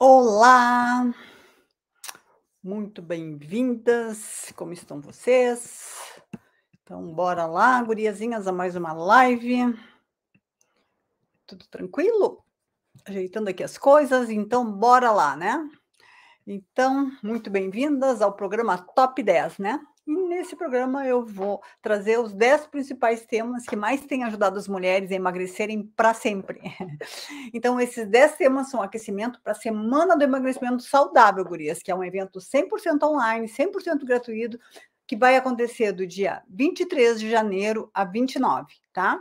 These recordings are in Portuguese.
Olá, muito bem-vindas, como estão vocês? Então, bora lá, guriazinhas, a mais uma live. Tudo tranquilo? Ajeitando aqui as coisas, então bora lá, né? Então, muito bem-vindas ao programa Top 10, né? E nesse programa eu vou trazer os 10 principais temas que mais têm ajudado as mulheres a emagrecerem para sempre. Então, esses 10 temas são aquecimento para a Semana do Emagrecimento Saudável, Gurias, que é um evento 100% online, 100% gratuito, que vai acontecer do dia 23 de janeiro a 29, tá?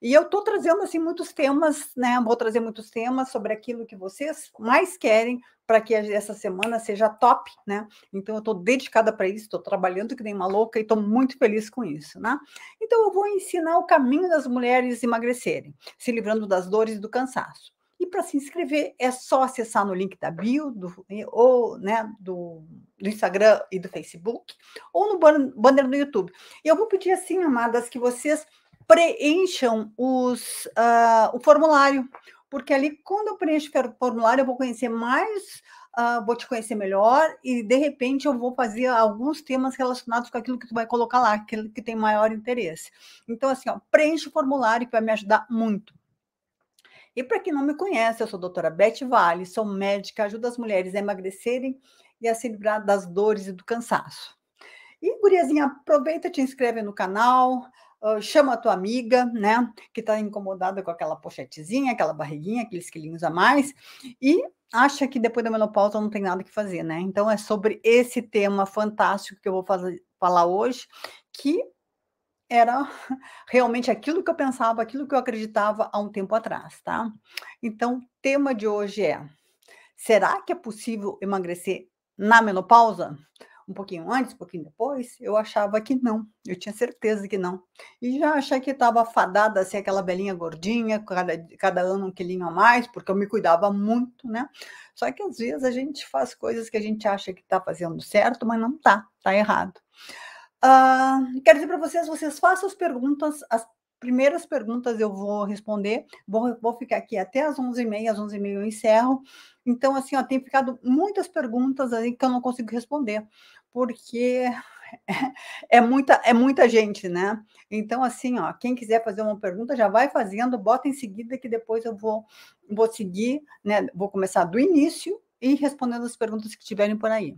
E eu estou trazendo assim muitos temas, né? Vou trazer muitos temas sobre aquilo que vocês mais querem para que essa semana seja top, né? Então eu estou dedicada para isso, estou trabalhando que nem uma louca e estou muito feliz com isso, né? Então eu vou ensinar o caminho das mulheres emagrecerem, se livrando das dores e do cansaço. E para se inscrever é só acessar no link da bio do, ou né, do, do Instagram e do Facebook ou no banner do YouTube. e Eu vou pedir assim, amadas, que vocês preencham os, uh, o formulário, porque ali, quando eu preencho o formulário, eu vou conhecer mais, uh, vou te conhecer melhor, e de repente eu vou fazer alguns temas relacionados com aquilo que tu vai colocar lá, aquilo que tem maior interesse. Então, assim, ó, preenche o formulário que vai me ajudar muito. E para quem não me conhece, eu sou a doutora Beth Vale, sou médica, ajudo as mulheres a emagrecerem e a se livrar das dores e do cansaço. E, guriazinha, aproveita, te inscreve no canal, chama a tua amiga, né, que está incomodada com aquela pochetezinha, aquela barriguinha, aqueles quilinhos a mais, e acha que depois da menopausa não tem nada que fazer, né? Então é sobre esse tema fantástico que eu vou fazer, falar hoje, que era realmente aquilo que eu pensava, aquilo que eu acreditava há um tempo atrás, tá? Então, o tema de hoje é: será que é possível emagrecer na menopausa? um pouquinho antes, um pouquinho depois, eu achava que não, eu tinha certeza que não. E já achei que estava fadada, assim, aquela belinha gordinha, cada, cada ano um quilinho a mais, porque eu me cuidava muito, né? Só que às vezes a gente faz coisas que a gente acha que está fazendo certo, mas não tá, tá errado. Uh, quero dizer para vocês, vocês façam as perguntas, as primeiras perguntas eu vou responder, vou, vou ficar aqui até às 11h30, às 11h30 eu encerro. Então, assim, ó, tem ficado muitas perguntas aí que eu não consigo responder, porque é muita, é muita gente, né? Então, assim, ó, quem quiser fazer uma pergunta, já vai fazendo, bota em seguida que depois eu vou, vou seguir, né? Vou começar do início e respondendo as perguntas que tiverem por aí.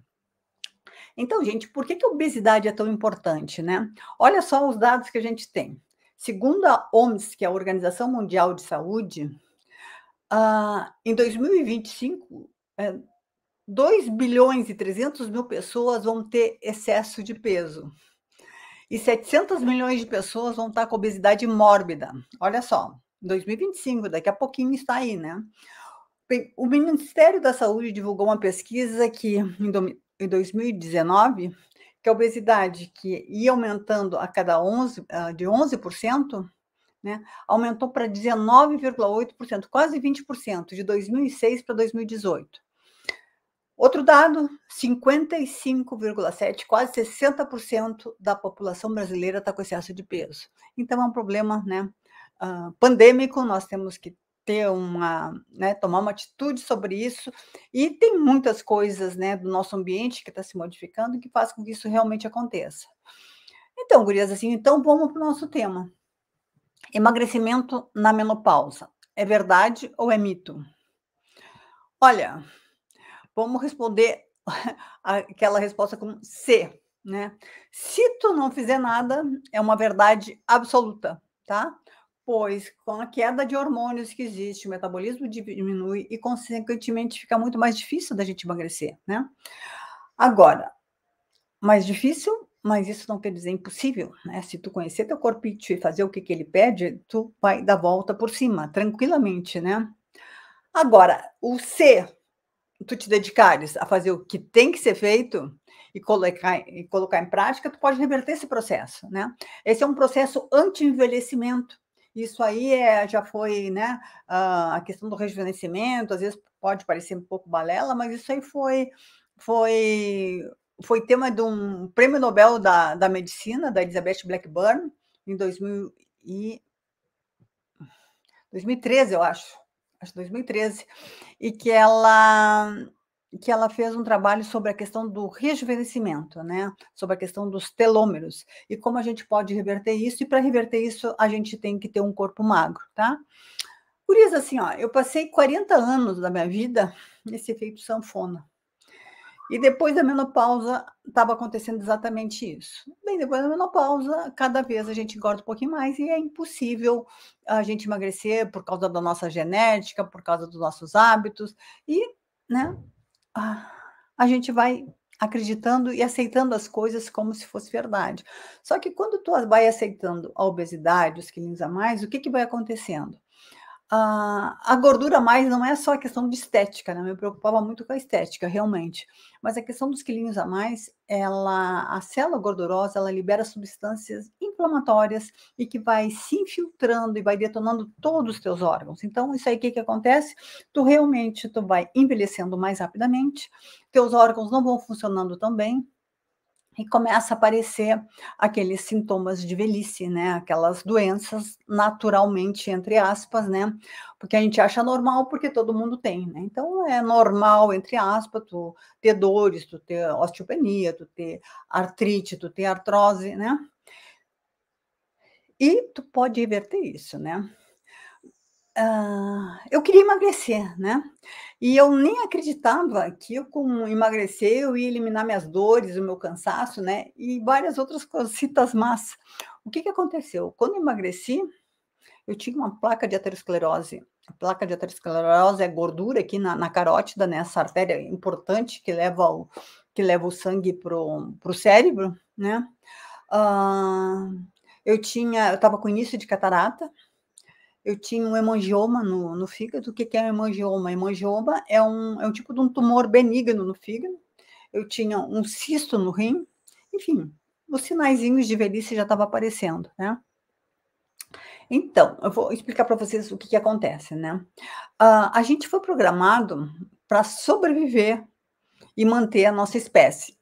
Então, gente, por que, que a obesidade é tão importante, né? Olha só os dados que a gente tem. Segundo a OMS, que é a Organização Mundial de Saúde, ah, em 2025, é, 2 bilhões e 300 mil pessoas vão ter excesso de peso. E 700 milhões de pessoas vão estar com obesidade mórbida. Olha só, 2025, daqui a pouquinho está aí, né? Bem, o Ministério da Saúde divulgou uma pesquisa que, em 2019, que a obesidade, que ia aumentando a cada 11, ah, de 11%, né, aumentou para 19,8%, quase 20%, de 2006 para 2018. Outro dado: 55,7%, quase 60% da população brasileira está com excesso de peso. Então, é um problema né, ah, pandêmico, nós temos que ter uma, né, tomar uma atitude sobre isso. E tem muitas coisas, né, do nosso ambiente que está se modificando que faz com que isso realmente aconteça. Então, gurias, assim, então vamos para o nosso tema. Emagrecimento na menopausa. É verdade ou é mito? Olha, vamos responder aquela resposta com C, né? Se tu não fizer nada, é uma verdade absoluta, tá? pois com a queda de hormônios que existe, o metabolismo diminui e, consequentemente, fica muito mais difícil da gente emagrecer, né? Agora, mais difícil, mas isso não quer dizer impossível, né? Se tu conhecer teu corpo e fazer o que, que ele pede, tu vai dar volta por cima, tranquilamente, né? Agora, o C, tu te dedicares a fazer o que tem que ser feito e colocar, e colocar em prática, tu pode reverter esse processo, né? Esse é um processo anti-envelhecimento. Isso aí é, já foi, né? Ah, a questão do rejuvenescimento, às vezes pode parecer um pouco balela, mas isso aí foi, foi, foi tema de um prêmio Nobel da, da Medicina, da Elizabeth Blackburn, em 2000 e 2013, eu acho. Acho 2013. E que ela que ela fez um trabalho sobre a questão do rejuvenescimento, né? Sobre a questão dos telômeros e como a gente pode reverter isso. E para reverter isso, a gente tem que ter um corpo magro, tá? Por isso, assim, ó, eu passei 40 anos da minha vida nesse efeito sanfona. E depois da menopausa estava acontecendo exatamente isso. Bem, depois da menopausa, cada vez a gente engorda um pouquinho mais e é impossível a gente emagrecer por causa da nossa genética, por causa dos nossos hábitos e, né, a gente vai acreditando e aceitando as coisas como se fosse verdade. Só que quando tu vai aceitando a obesidade, os quilinhos a mais, o que, que vai acontecendo? Ah, a gordura mais não é só a questão de estética, né? Eu me preocupava muito com a estética, realmente. Mas a questão dos quilinhos a mais, ela, a célula gordurosa, ela libera substâncias inflamatórias e que vai se infiltrando e vai detonando todos os teus órgãos. Então, isso aí, o que, que acontece? Tu realmente, tu vai envelhecendo mais rapidamente, teus órgãos não vão funcionando tão bem, e começa a aparecer aqueles sintomas de velhice, né? Aquelas doenças naturalmente, entre aspas, né? Porque a gente acha normal porque todo mundo tem, né? Então é normal, entre aspas, tu ter dores, tu ter osteopenia, tu ter artrite, tu ter artrose, né? E tu pode inverter isso, né? Ah, eu queria emagrecer, né? E eu nem acreditava que com emagrecer eu ia eliminar minhas dores, o meu cansaço, né? E várias outras coisitas. más. O que, que aconteceu? Quando eu emagreci, eu tinha uma placa de aterosclerose. A placa de aterosclerose é gordura aqui na, na carótida, né? né? artéria importante que leva, o que leva o sangue para o cérebro, né? Uh, eu tinha, eu estava com início de catarata, eu tinha um hemangioma no, no fígado. O que, que é um hemangioma? Hemangioma é um, é um tipo de um tumor benigno no fígado. Eu tinha um cisto no rim. Enfim, os sinaizinhos de velhice já estavam aparecendo, né? Então, eu vou explicar para vocês o que, que acontece, né? Uh, a gente foi programado para sobreviver e manter a nossa espécie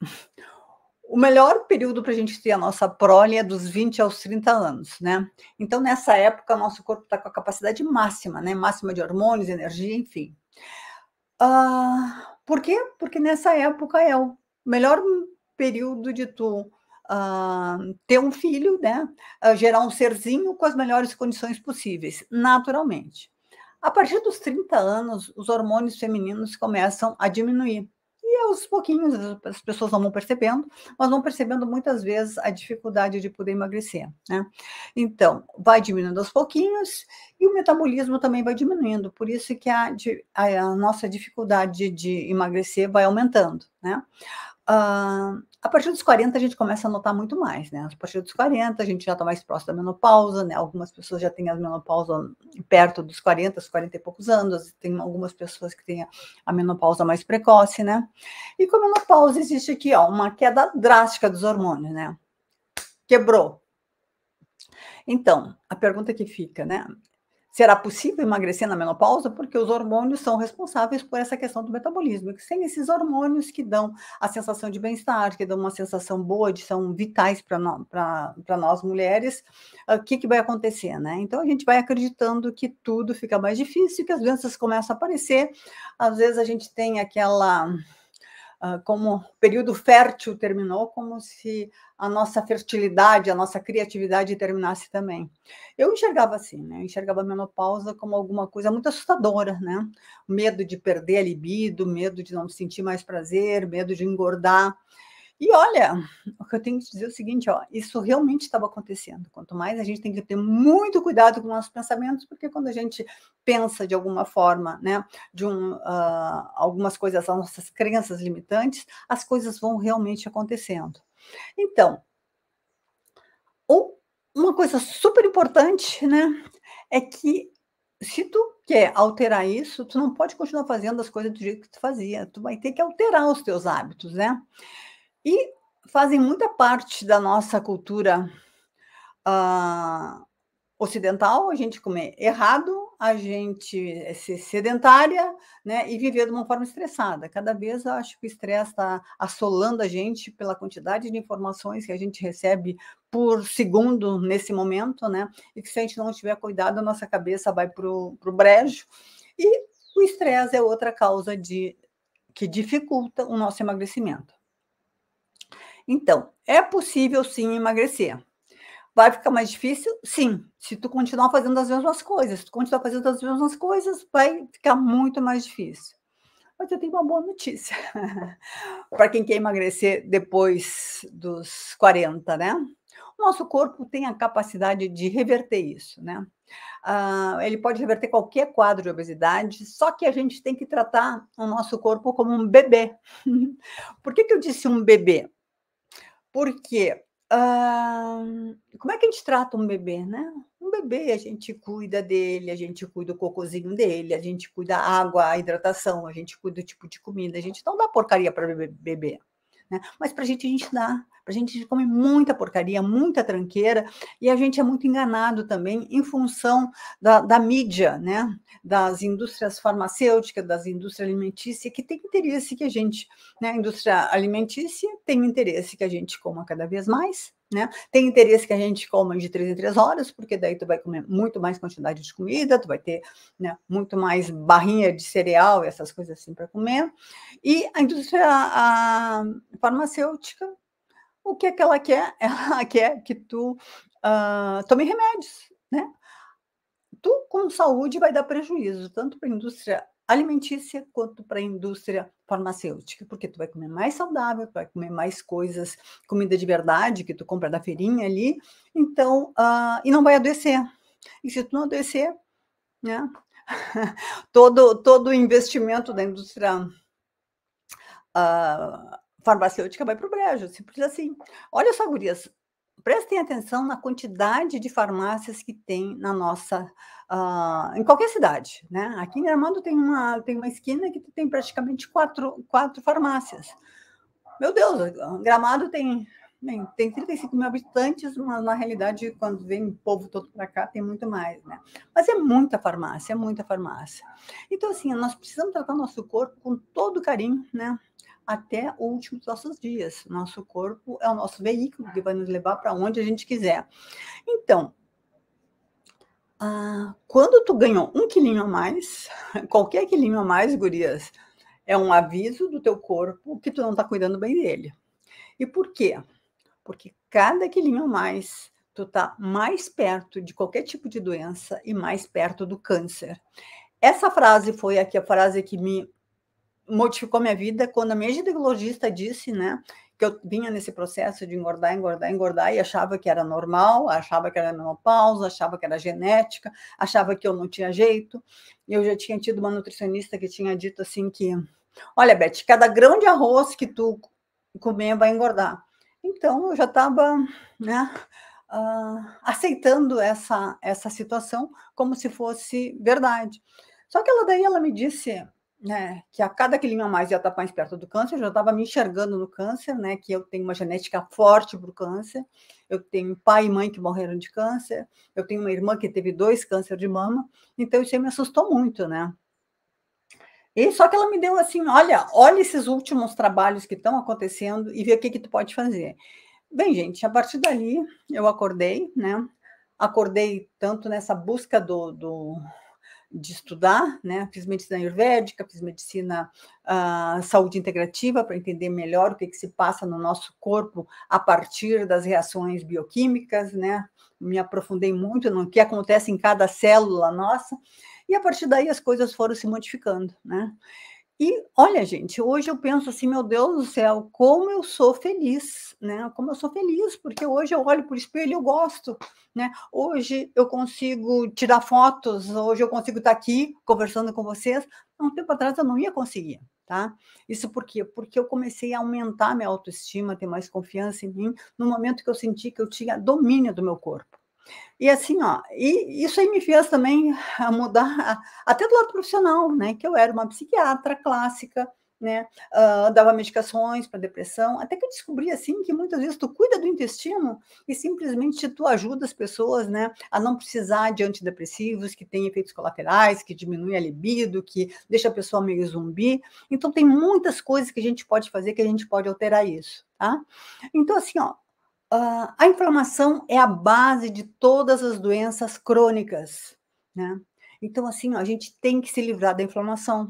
o melhor período para a gente ter a nossa prole é dos 20 aos 30 anos, né? Então, nessa época, nosso corpo está com a capacidade máxima, né? Máxima de hormônios, energia, enfim. Uh, por quê? Porque nessa época é o melhor período de tu uh, ter um filho, né? Uh, gerar um serzinho com as melhores condições possíveis, naturalmente. A partir dos 30 anos, os hormônios femininos começam a diminuir aos pouquinhos as pessoas não vão percebendo, mas vão percebendo muitas vezes a dificuldade de poder emagrecer, né? Então, vai diminuindo aos pouquinhos e o metabolismo também vai diminuindo, por isso que a, a nossa dificuldade de emagrecer vai aumentando, né? Uh, a partir dos 40 a gente começa a notar muito mais, né? A partir dos 40 a gente já está mais próximo da menopausa, né? Algumas pessoas já têm a menopausa perto dos 40, 40 e poucos anos, tem algumas pessoas que têm a menopausa mais precoce, né? E com a menopausa existe aqui, ó, uma queda drástica dos hormônios, né? Quebrou. Então, a pergunta que fica, né? Será possível emagrecer na menopausa? Porque os hormônios são responsáveis por essa questão do metabolismo. Sem esses hormônios que dão a sensação de bem-estar, que dão uma sensação boa, de são vitais para nós mulheres, o uh, ah, que, que vai acontecer, né? Então a gente vai acreditando que tudo fica mais difícil, que as doenças começam a aparecer. Às vezes a gente tem aquela ah, como o período fértil terminou, como se a nossa fertilidade, a nossa criatividade terminasse também. Eu enxergava assim, né? Eu enxergava a menopausa como alguma coisa muito assustadora, né? Medo de perder a libido, medo de não sentir mais prazer, medo de engordar. E olha, o que eu tenho que dizer é o seguinte, ó, isso realmente estava acontecendo. Quanto mais a gente tem que ter muito cuidado com nossos pensamentos, porque quando a gente pensa de alguma forma, né, de um, uh, algumas coisas, as nossas crenças limitantes, as coisas vão realmente acontecendo. Então, uma coisa super importante, né, é que se tu quer alterar isso, tu não pode continuar fazendo as coisas do jeito que tu fazia. Tu vai ter que alterar os teus hábitos, né? e fazem muita parte da nossa cultura uh, ocidental, a gente comer errado, a gente ser sedentária, né, e viver de uma forma estressada. Cada vez eu acho que o estresse está assolando a gente pela quantidade de informações que a gente recebe por segundo nesse momento, né, e que se a gente não tiver cuidado, a nossa cabeça vai para o brejo. E o estresse é outra causa de que dificulta o nosso emagrecimento. Então, é possível sim emagrecer. Vai ficar mais difícil? Sim. Se tu continuar fazendo as mesmas coisas, se tu continuar fazendo as mesmas coisas, vai ficar muito mais difícil. Mas eu tenho uma boa notícia. Para quem quer emagrecer depois dos 40, né? O nosso corpo tem a capacidade de reverter isso, né? Ah, ele pode reverter qualquer quadro de obesidade, só que a gente tem que tratar o nosso corpo como um bebê. Por que, que eu disse um bebê? Porque ah, como é que a gente trata um bebê, né? Um bebê, a gente cuida dele, a gente cuida do cocôzinho dele, a gente cuida da água, a hidratação, a gente cuida do tipo de comida, a gente não dá porcaria para bebê. Né? Mas para a gente, a gente dá. A gente come muita porcaria, muita tranqueira, e a gente é muito enganado também em função da, da mídia, né? das indústrias farmacêuticas, das indústrias alimentícias, que tem interesse que a gente, né? a indústria alimentícia tem interesse que a gente coma cada vez mais, né? Tem interesse que a gente coma de três em três horas, porque daí tu vai comer muito mais quantidade de comida, tu vai ter né, muito mais barrinha de cereal e essas coisas assim para comer. E a indústria a farmacêutica o que é que ela quer? Ela quer que tu uh, tome remédios, né? Tu, com saúde, vai dar prejuízo, tanto para a indústria alimentícia quanto para a indústria farmacêutica, porque tu vai comer mais saudável, tu vai comer mais coisas, comida de verdade que tu compra da feirinha ali, então, uh, e não vai adoecer. E se tu não adoecer, né, todo, todo o investimento da indústria uh, farmacêutica vai para o brejo, simples assim. Olha só, gurias, prestem atenção na quantidade de farmácias que tem na nossa, uh, em qualquer cidade, né? Aqui em Gramado tem uma, tem uma esquina que tem praticamente quatro, quatro farmácias. Meu Deus, Gramado tem, bem, tem 35 mil habitantes, mas na realidade, quando vem o povo todo para cá, tem muito mais, né? Mas é muita farmácia, é muita farmácia. Então, assim, nós precisamos tratar nosso corpo com todo carinho, né? até o último dos nossos dias. Nosso corpo é o nosso veículo que vai nos levar para onde a gente quiser. Então, ah, quando tu ganhou um quilinho a mais, qualquer quilinho a mais, gurias, é um aviso do teu corpo que tu não está cuidando bem dele. E por quê? Porque cada quilinho a mais, tu tá mais perto de qualquer tipo de doença e mais perto do câncer. Essa frase foi aqui a frase que me modificou minha vida quando a minha ginecologista disse, né, que eu vinha nesse processo de engordar, engordar, engordar e achava que era normal, achava que era menopausa, achava que era genética, achava que eu não tinha jeito. E eu já tinha tido uma nutricionista que tinha dito assim que, olha, Beth, cada grão de arroz que tu comer vai engordar. Então eu já estava, né, uh, aceitando essa essa situação como se fosse verdade. Só que ela daí ela me disse né, que a cada quilinho a mais ia estar mais perto do câncer, eu já estava me enxergando no câncer, né, que eu tenho uma genética forte para o câncer, eu tenho pai e mãe que morreram de câncer, eu tenho uma irmã que teve dois câncer de mama, então isso aí me assustou muito, né. E só que ela me deu assim, olha, olha esses últimos trabalhos que estão acontecendo e vê o que que tu pode fazer. Bem, gente, a partir dali eu acordei, né, acordei tanto nessa busca do, do de estudar, né? Fiz medicina ayurvédica, fiz medicina uh, saúde integrativa para entender melhor o que, que se passa no nosso corpo a partir das reações bioquímicas, né? Me aprofundei muito no que acontece em cada célula nossa e a partir daí as coisas foram se modificando, né? E olha, gente, hoje eu penso assim, meu Deus do céu, como eu sou feliz, né? Como eu sou feliz, porque hoje eu olho para o espelho e eu gosto, né? Hoje eu consigo tirar fotos, hoje eu consigo estar tá aqui conversando com vocês. Há um tempo atrás eu não ia conseguir, tá? Isso por quê? Porque eu comecei a aumentar minha autoestima, ter mais confiança em mim, no momento que eu senti que eu tinha domínio do meu corpo. E assim, ó, e isso aí me fez também ah, mudar, ah, até do lado profissional, né? Que eu era uma psiquiatra clássica, né? Uh, dava medicações para depressão, até que eu descobri assim que muitas vezes tu cuida do intestino e simplesmente tu ajuda as pessoas, né, a não precisar de antidepressivos que têm efeitos colaterais, que diminui a libido, que deixa a pessoa meio zumbi. Então tem muitas coisas que a gente pode fazer, que a gente pode alterar isso, tá? Então assim, ó, Uh, a inflamação é a base de todas as doenças crônicas, né? Então, assim, ó, a gente tem que se livrar da inflamação.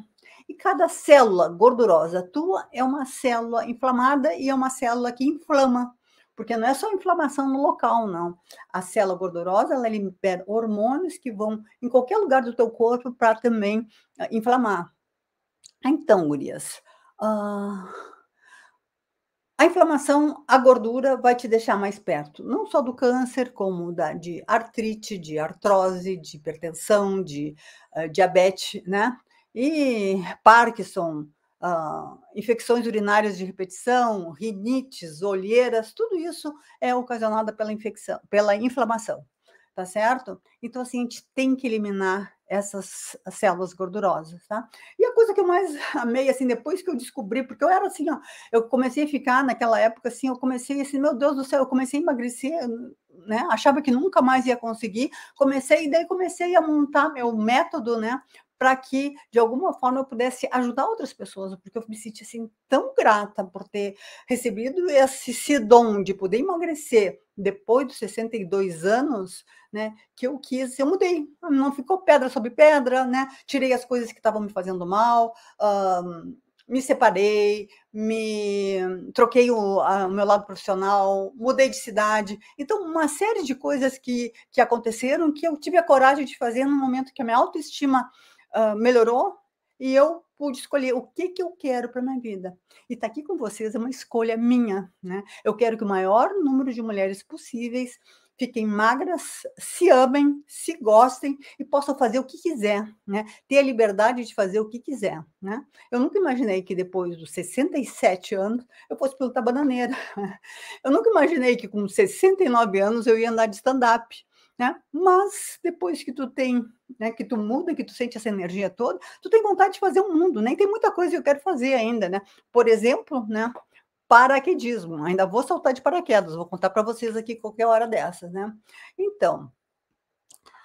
E cada célula gordurosa tua é uma célula inflamada e é uma célula que inflama, porque não é só inflamação no local, não. A célula gordurosa ela libera hormônios que vão em qualquer lugar do teu corpo para também uh, inflamar. Então, Gurias. uh, a inflamação, a gordura vai te deixar mais perto, não só do câncer, como da, de artrite, de artrose, de hipertensão, de uh, diabetes, né? E Parkinson, Uh, infecções urinárias de repetição, rinites, olheiras, tudo isso é ocasionado pela infecção, pela inflamação, tá certo? Então, assim, a gente tem que eliminar essas células gordurosas, tá? E a coisa que eu mais amei, assim, depois que eu descobri, porque eu era assim, ó, eu comecei a ficar naquela época, assim, eu comecei assim, meu Deus do céu, eu comecei a emagrecer, né? Achava que nunca mais ia conseguir, comecei, e daí comecei a montar meu método, né, para que, de alguma forma, eu pudesse ajudar outras pessoas, porque eu me senti assim, tão grata por ter recebido esse, dom de poder emagrecer depois dos 62 anos, né, que eu quis, eu mudei, não ficou pedra sobre pedra, né, tirei as coisas que estavam me fazendo mal, me separei, me troquei o, a, o, meu lado profissional, mudei de cidade. Então, uma série de coisas que, que aconteceram que eu tive a coragem de fazer no momento que a minha autoestima uh, melhorou e eu pude escolher o que, que eu quero para minha vida. E estar tá aqui com vocês é uma escolha minha. Né? Eu quero que o maior número de mulheres possíveis fiquem magras, se amem, se gostem e possam fazer o que quiser, né? Ter a liberdade de fazer o que quiser, né? Eu nunca imaginei que depois dos 67 anos eu fosse pilotar bananeira. Eu nunca imaginei que com 69 anos eu ia andar de stand-up né? Mas depois que tu tem, né, que tu muda, que tu sente essa energia toda, tu tem vontade de fazer um mundo, né? E tem muita coisa que eu quero fazer ainda, né? Por exemplo, né, paraquedismo. Ainda vou saltar de paraquedas, vou contar para vocês aqui qualquer hora dessas, né? Então,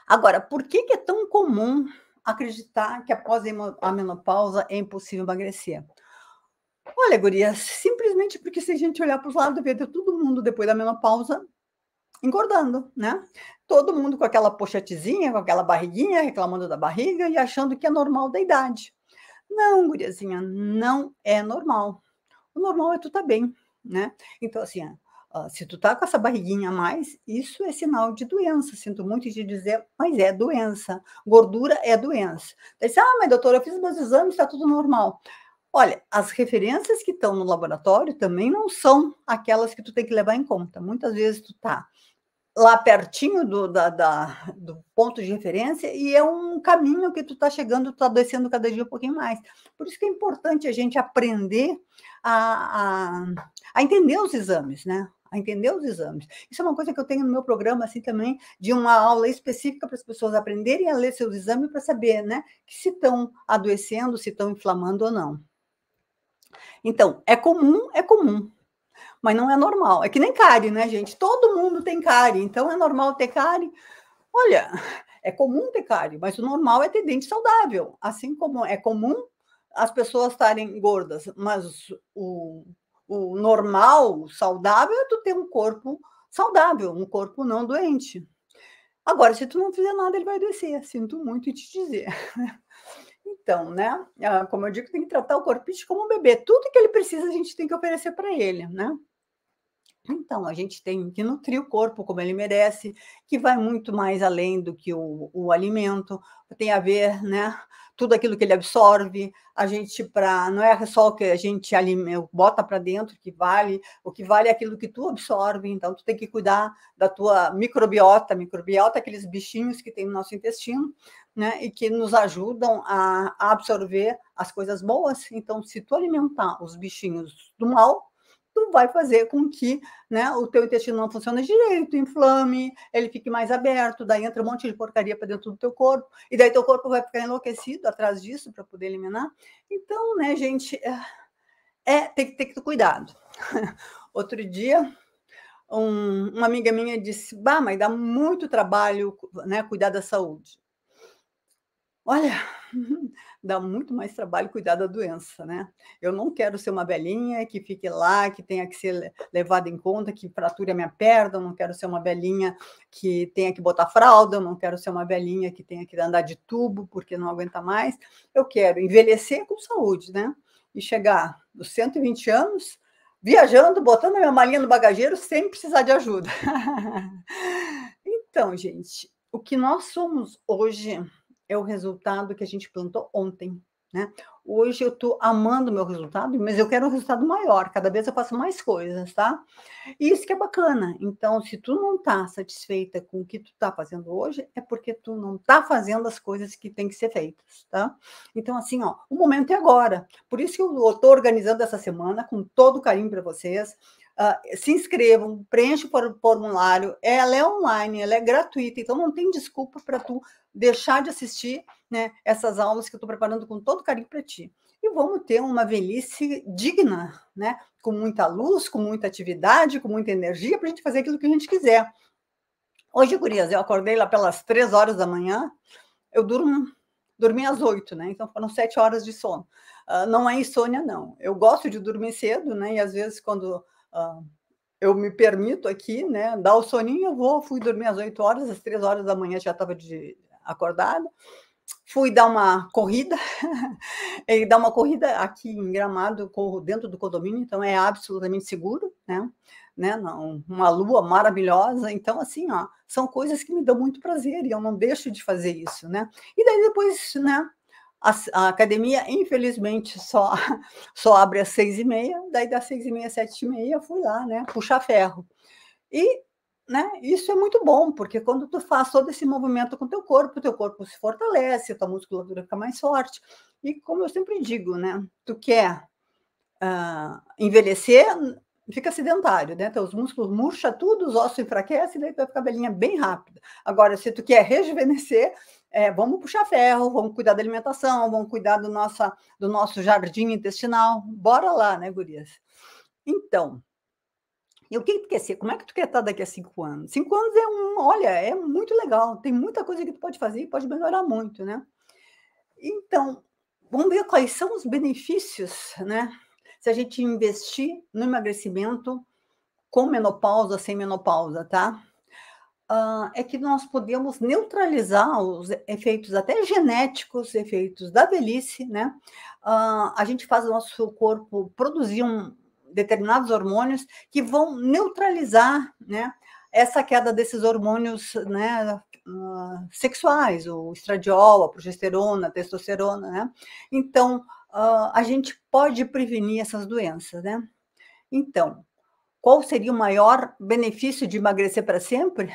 agora, por que, que é tão comum acreditar que após a menopausa é impossível emagrecer? Olha, gurias, simplesmente porque se a gente olhar para os lados da vida, todo mundo depois da menopausa engordando, né? Todo mundo com aquela pochetezinha, com aquela barriguinha, reclamando da barriga e achando que é normal da idade. Não, guriazinha, não é normal. O normal é tu tá bem, né? Então, assim, ah, ah, se tu tá com essa barriguinha a mais, isso é sinal de doença. Sinto muito de dizer, mas é doença. Gordura é doença. Daí, ah, mas doutora, eu fiz meus exames, tá tudo normal. Olha, as referências que estão no laboratório também não são aquelas que tu tem que levar em conta. Muitas vezes tu tá lá pertinho do, da, da, do ponto de referência e é um caminho que tu está chegando, tu está descendo cada dia um pouquinho mais. Por isso que é importante a gente aprender a, a, a, entender os exames, né? A entender os exames. Isso é uma coisa que eu tenho no meu programa, assim, também, de uma aula específica para as pessoas aprenderem a ler seus exames para saber, né, que se estão adoecendo, se estão inflamando ou não. Então, é comum, é comum. Mas não é normal. É que nem cárie, né, gente? Todo mundo tem cárie, então é normal ter cárie. Olha, é comum ter cárie, mas o normal é ter dente saudável. Assim como é comum as pessoas estarem gordas, mas o, o normal, saudável, é tu ter um corpo saudável, um corpo não doente. Agora, se tu não fizer nada, ele vai descer. Sinto muito te dizer. Então, né? Ah, como eu digo, tem que tratar o corpite como um bebê. Tudo que ele precisa, a gente tem que oferecer para ele, né? Então, a gente tem que nutrir o corpo como ele merece, que vai muito mais além do que o, o alimento, tem a ver, né? Tudo aquilo que ele absorve, a gente para não é só o que a gente alimenta, bota para dentro que vale, o que vale é aquilo que tu absorve, então tu tem que cuidar da tua microbiota, microbiota, é aqueles bichinhos que tem no nosso intestino, né, e que nos ajudam a, absorver as coisas boas. Então, se tu alimentar os bichinhos do mal, tu vai fazer com que né, o teu intestino não funcione direito, inflame, ele fique mais aberto, daí entra um monte de porcaria para dentro do teu corpo, e daí teu corpo vai ficar enlouquecido atrás disso para poder eliminar. Então, né, gente, é, é tem que ter cuidado. Outro dia, um, uma amiga minha disse, bah, mas dá muito trabalho né, cuidar da saúde. Olha, dá muito mais trabalho cuidar da doença, né? Eu não quero ser uma velhinha que fique lá, que tenha que ser levada em conta, que frature a minha perna, eu não quero ser uma velhinha que tenha que botar fralda, eu não quero ser uma velhinha que tenha que andar de tubo porque não aguenta mais. Eu quero envelhecer com saúde, né? E chegar dos 120 anos viajando, botando a minha malinha no bagageiro sem precisar de ajuda. então, gente, o que nós somos hoje é o resultado que a gente plantou ontem. Né? Hoje eu estou amando o meu resultado, mas eu quero um resultado maior. Cada vez eu faço mais coisas, tá? E isso que é bacana. Então, se tu não está satisfeita com o que tu está fazendo hoje, é porque tu não está fazendo as coisas que têm que ser feitas, tá? Então, assim, ó, o momento é agora. Por isso que eu estou organizando essa semana com todo carinho para vocês. Uh, se inscrevam, preenche o formulário. Ela é online, ela é gratuita, então não tem desculpa para tu deixar de assistir né, essas aulas que eu estou preparando com todo carinho para ti. E vamos ter uma velhice digna, né? com muita luz, com muita atividade, com muita energia, para a gente fazer aquilo que a gente quiser. Hoje, gurias, eu acordei lá pelas três horas da manhã, eu durmo, dormi às oito, né? Então foram sete horas de sono. Uh, não é insônia, não. Eu gosto de dormir cedo, né? E às vezes, quando uh, eu me permito aqui, né, dar o soninho, eu vou, fui dormir às 8 horas, às 3 horas da manhã já estava de, acordada. Fui dar uma corrida, dar uma corrida aqui em Gramado, dentro do condomínio, então é absolutamente seguro, né? né? Uma lua maravilhosa, então assim, ó, são coisas que me dão muito prazer e eu não deixo de fazer isso, né? E daí depois, né? A, academia, infelizmente, só, só abre às seis e meia, daí das seis e meia às sete e meia, fui lá, né, puxar ferro. E né? Isso é muito bom, porque quando tu faz todo esse movimento com teu corpo, teu corpo se fortalece, tua musculatura fica mais forte. E como eu sempre digo, né? Tu quer uh, envelhecer, fica sedentário, né? Teus músculos murcha tudo, os ossos enfraquecem, daí tu vai ficar velhinha bem rápida. Agora, se tu quer rejuvenescer, é, vamos puxar ferro, vamos cuidar da alimentação, vamos cuidar do, nossa, do nosso jardim intestinal. Bora lá, né, gurias? Então, e o que, que tu quer ser? Como é que tu quer estar daqui a cinco anos? Cinco anos é um, olha, é muito legal, tem muita coisa que tu pode fazer e pode melhorar muito, né? Então, vamos ver quais são os benefícios, né? Se a gente investir no emagrecimento com menopausa, sem menopausa, tá? Uh, é que nós podemos neutralizar os efeitos até genéticos, efeitos da velhice, né? Uh, a gente faz o nosso corpo produzir um, determinados hormônios que vão neutralizar, né? Essa queda desses hormônios, né, ah, sexuais, o estradiol, a progesterona, a testosterona, né? Então, ah, a gente pode prevenir essas doenças, né? Então, qual seria o maior benefício de emagrecer para sempre?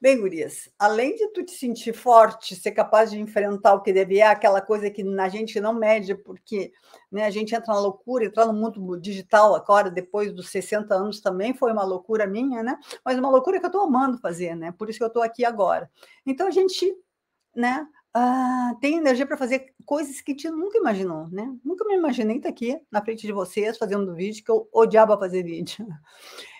Bem, gurias, além de tu te sentir forte, ser capaz de enfrentar o que deve é aquela coisa que a gente não mede, porque né, a gente entra na loucura, entrar no mundo digital agora, depois dos 60 anos também foi uma loucura minha, né? Mas uma loucura que eu estou amando fazer, né? Por isso que eu estou aqui agora. Então a gente, né? Ah, tem energia para fazer coisas que a nunca imaginou, né? Nunca me imaginei estar tá aqui na frente de vocês fazendo vídeo, que eu odiava fazer vídeo.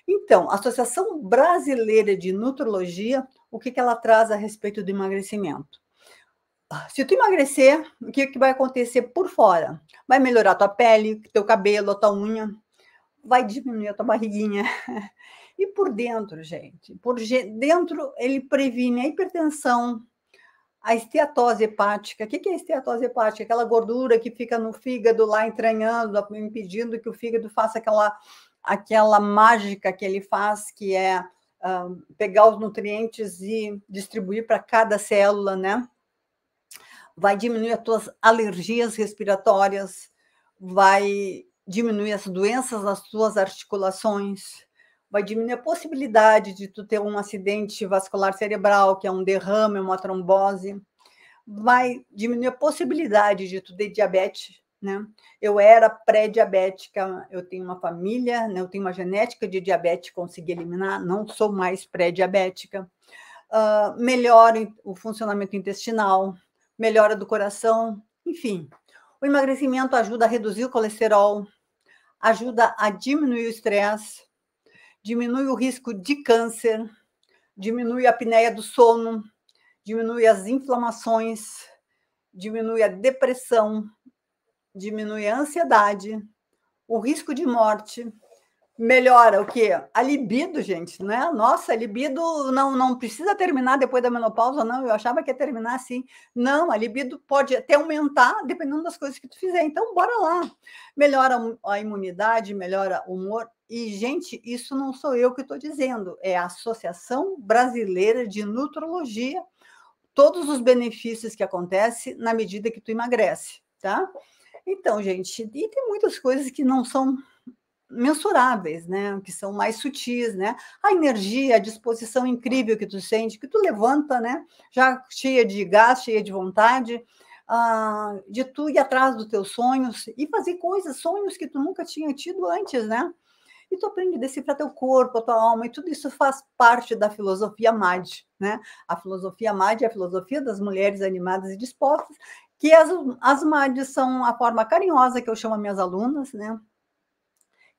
Então, a Associação Brasileira de Nutrologia, o que, que ela traz a respeito do emagrecimento? Se tu emagrecer, o que, que vai acontecer por fora? Vai melhorar tua pele, teu cabelo, tua unha, vai diminuir a tua barriguinha. E por dentro, gente? Por dentro, ele previne a hipertensão, a esteatose hepática. O que é a esteatose hepática? Aquela gordura que fica no fígado lá entranhando, impedindo que o fígado faça aquela aquela mágica que ele faz, que é uh, pegar os nutrientes e distribuir para cada célula, né? Vai diminuir as tuas alergias respiratórias, vai diminuir as doenças nas tuas articulações, vai diminuir a possibilidade de tu ter um acidente vascular cerebral, que é um derrame, uma trombose, vai diminuir a possibilidade de tu ter diabetes né? Eu era pré-diabética, eu tenho uma família, né? eu tenho uma genética de diabetes, consegui eliminar, não sou mais pré-diabética. Uh, melhora o funcionamento intestinal, melhora do coração, enfim. O emagrecimento ajuda a reduzir o colesterol, ajuda a diminuir o estresse, diminui o risco de câncer, diminui a apneia do sono, diminui as inflamações, diminui a depressão, diminui a ansiedade, o risco de morte, melhora o quê? A libido, gente, né? Nossa, a libido não, não precisa terminar depois da menopausa, não. Eu achava que ia terminar assim. Não, a libido pode até aumentar dependendo das coisas que tu fizer. Então, bora lá. Melhora a imunidade, melhora o humor. E, gente, isso não sou eu que estou dizendo, é a Associação Brasileira de Nutrologia. Todos os benefícios que acontecem na medida que tu emagrece, tá? Então, gente, e tem muitas coisas que não são mensuráveis, né? Que são mais sutis, né? A energia, a disposição incrível que tu sente, que tu levanta, né? Já cheia de gás, cheia de vontade, ah, de tu ir atrás dos teus sonhos e fazer coisas, sonhos que tu nunca tinha tido antes, né? E tu aprende a decifrar teu corpo, a tua alma, e tudo isso faz parte da filosofia MAD, né? A filosofia MAD é a filosofia das mulheres animadas e dispostas, que as, as MADs são a forma carinhosa que eu chamo minhas alunas, né?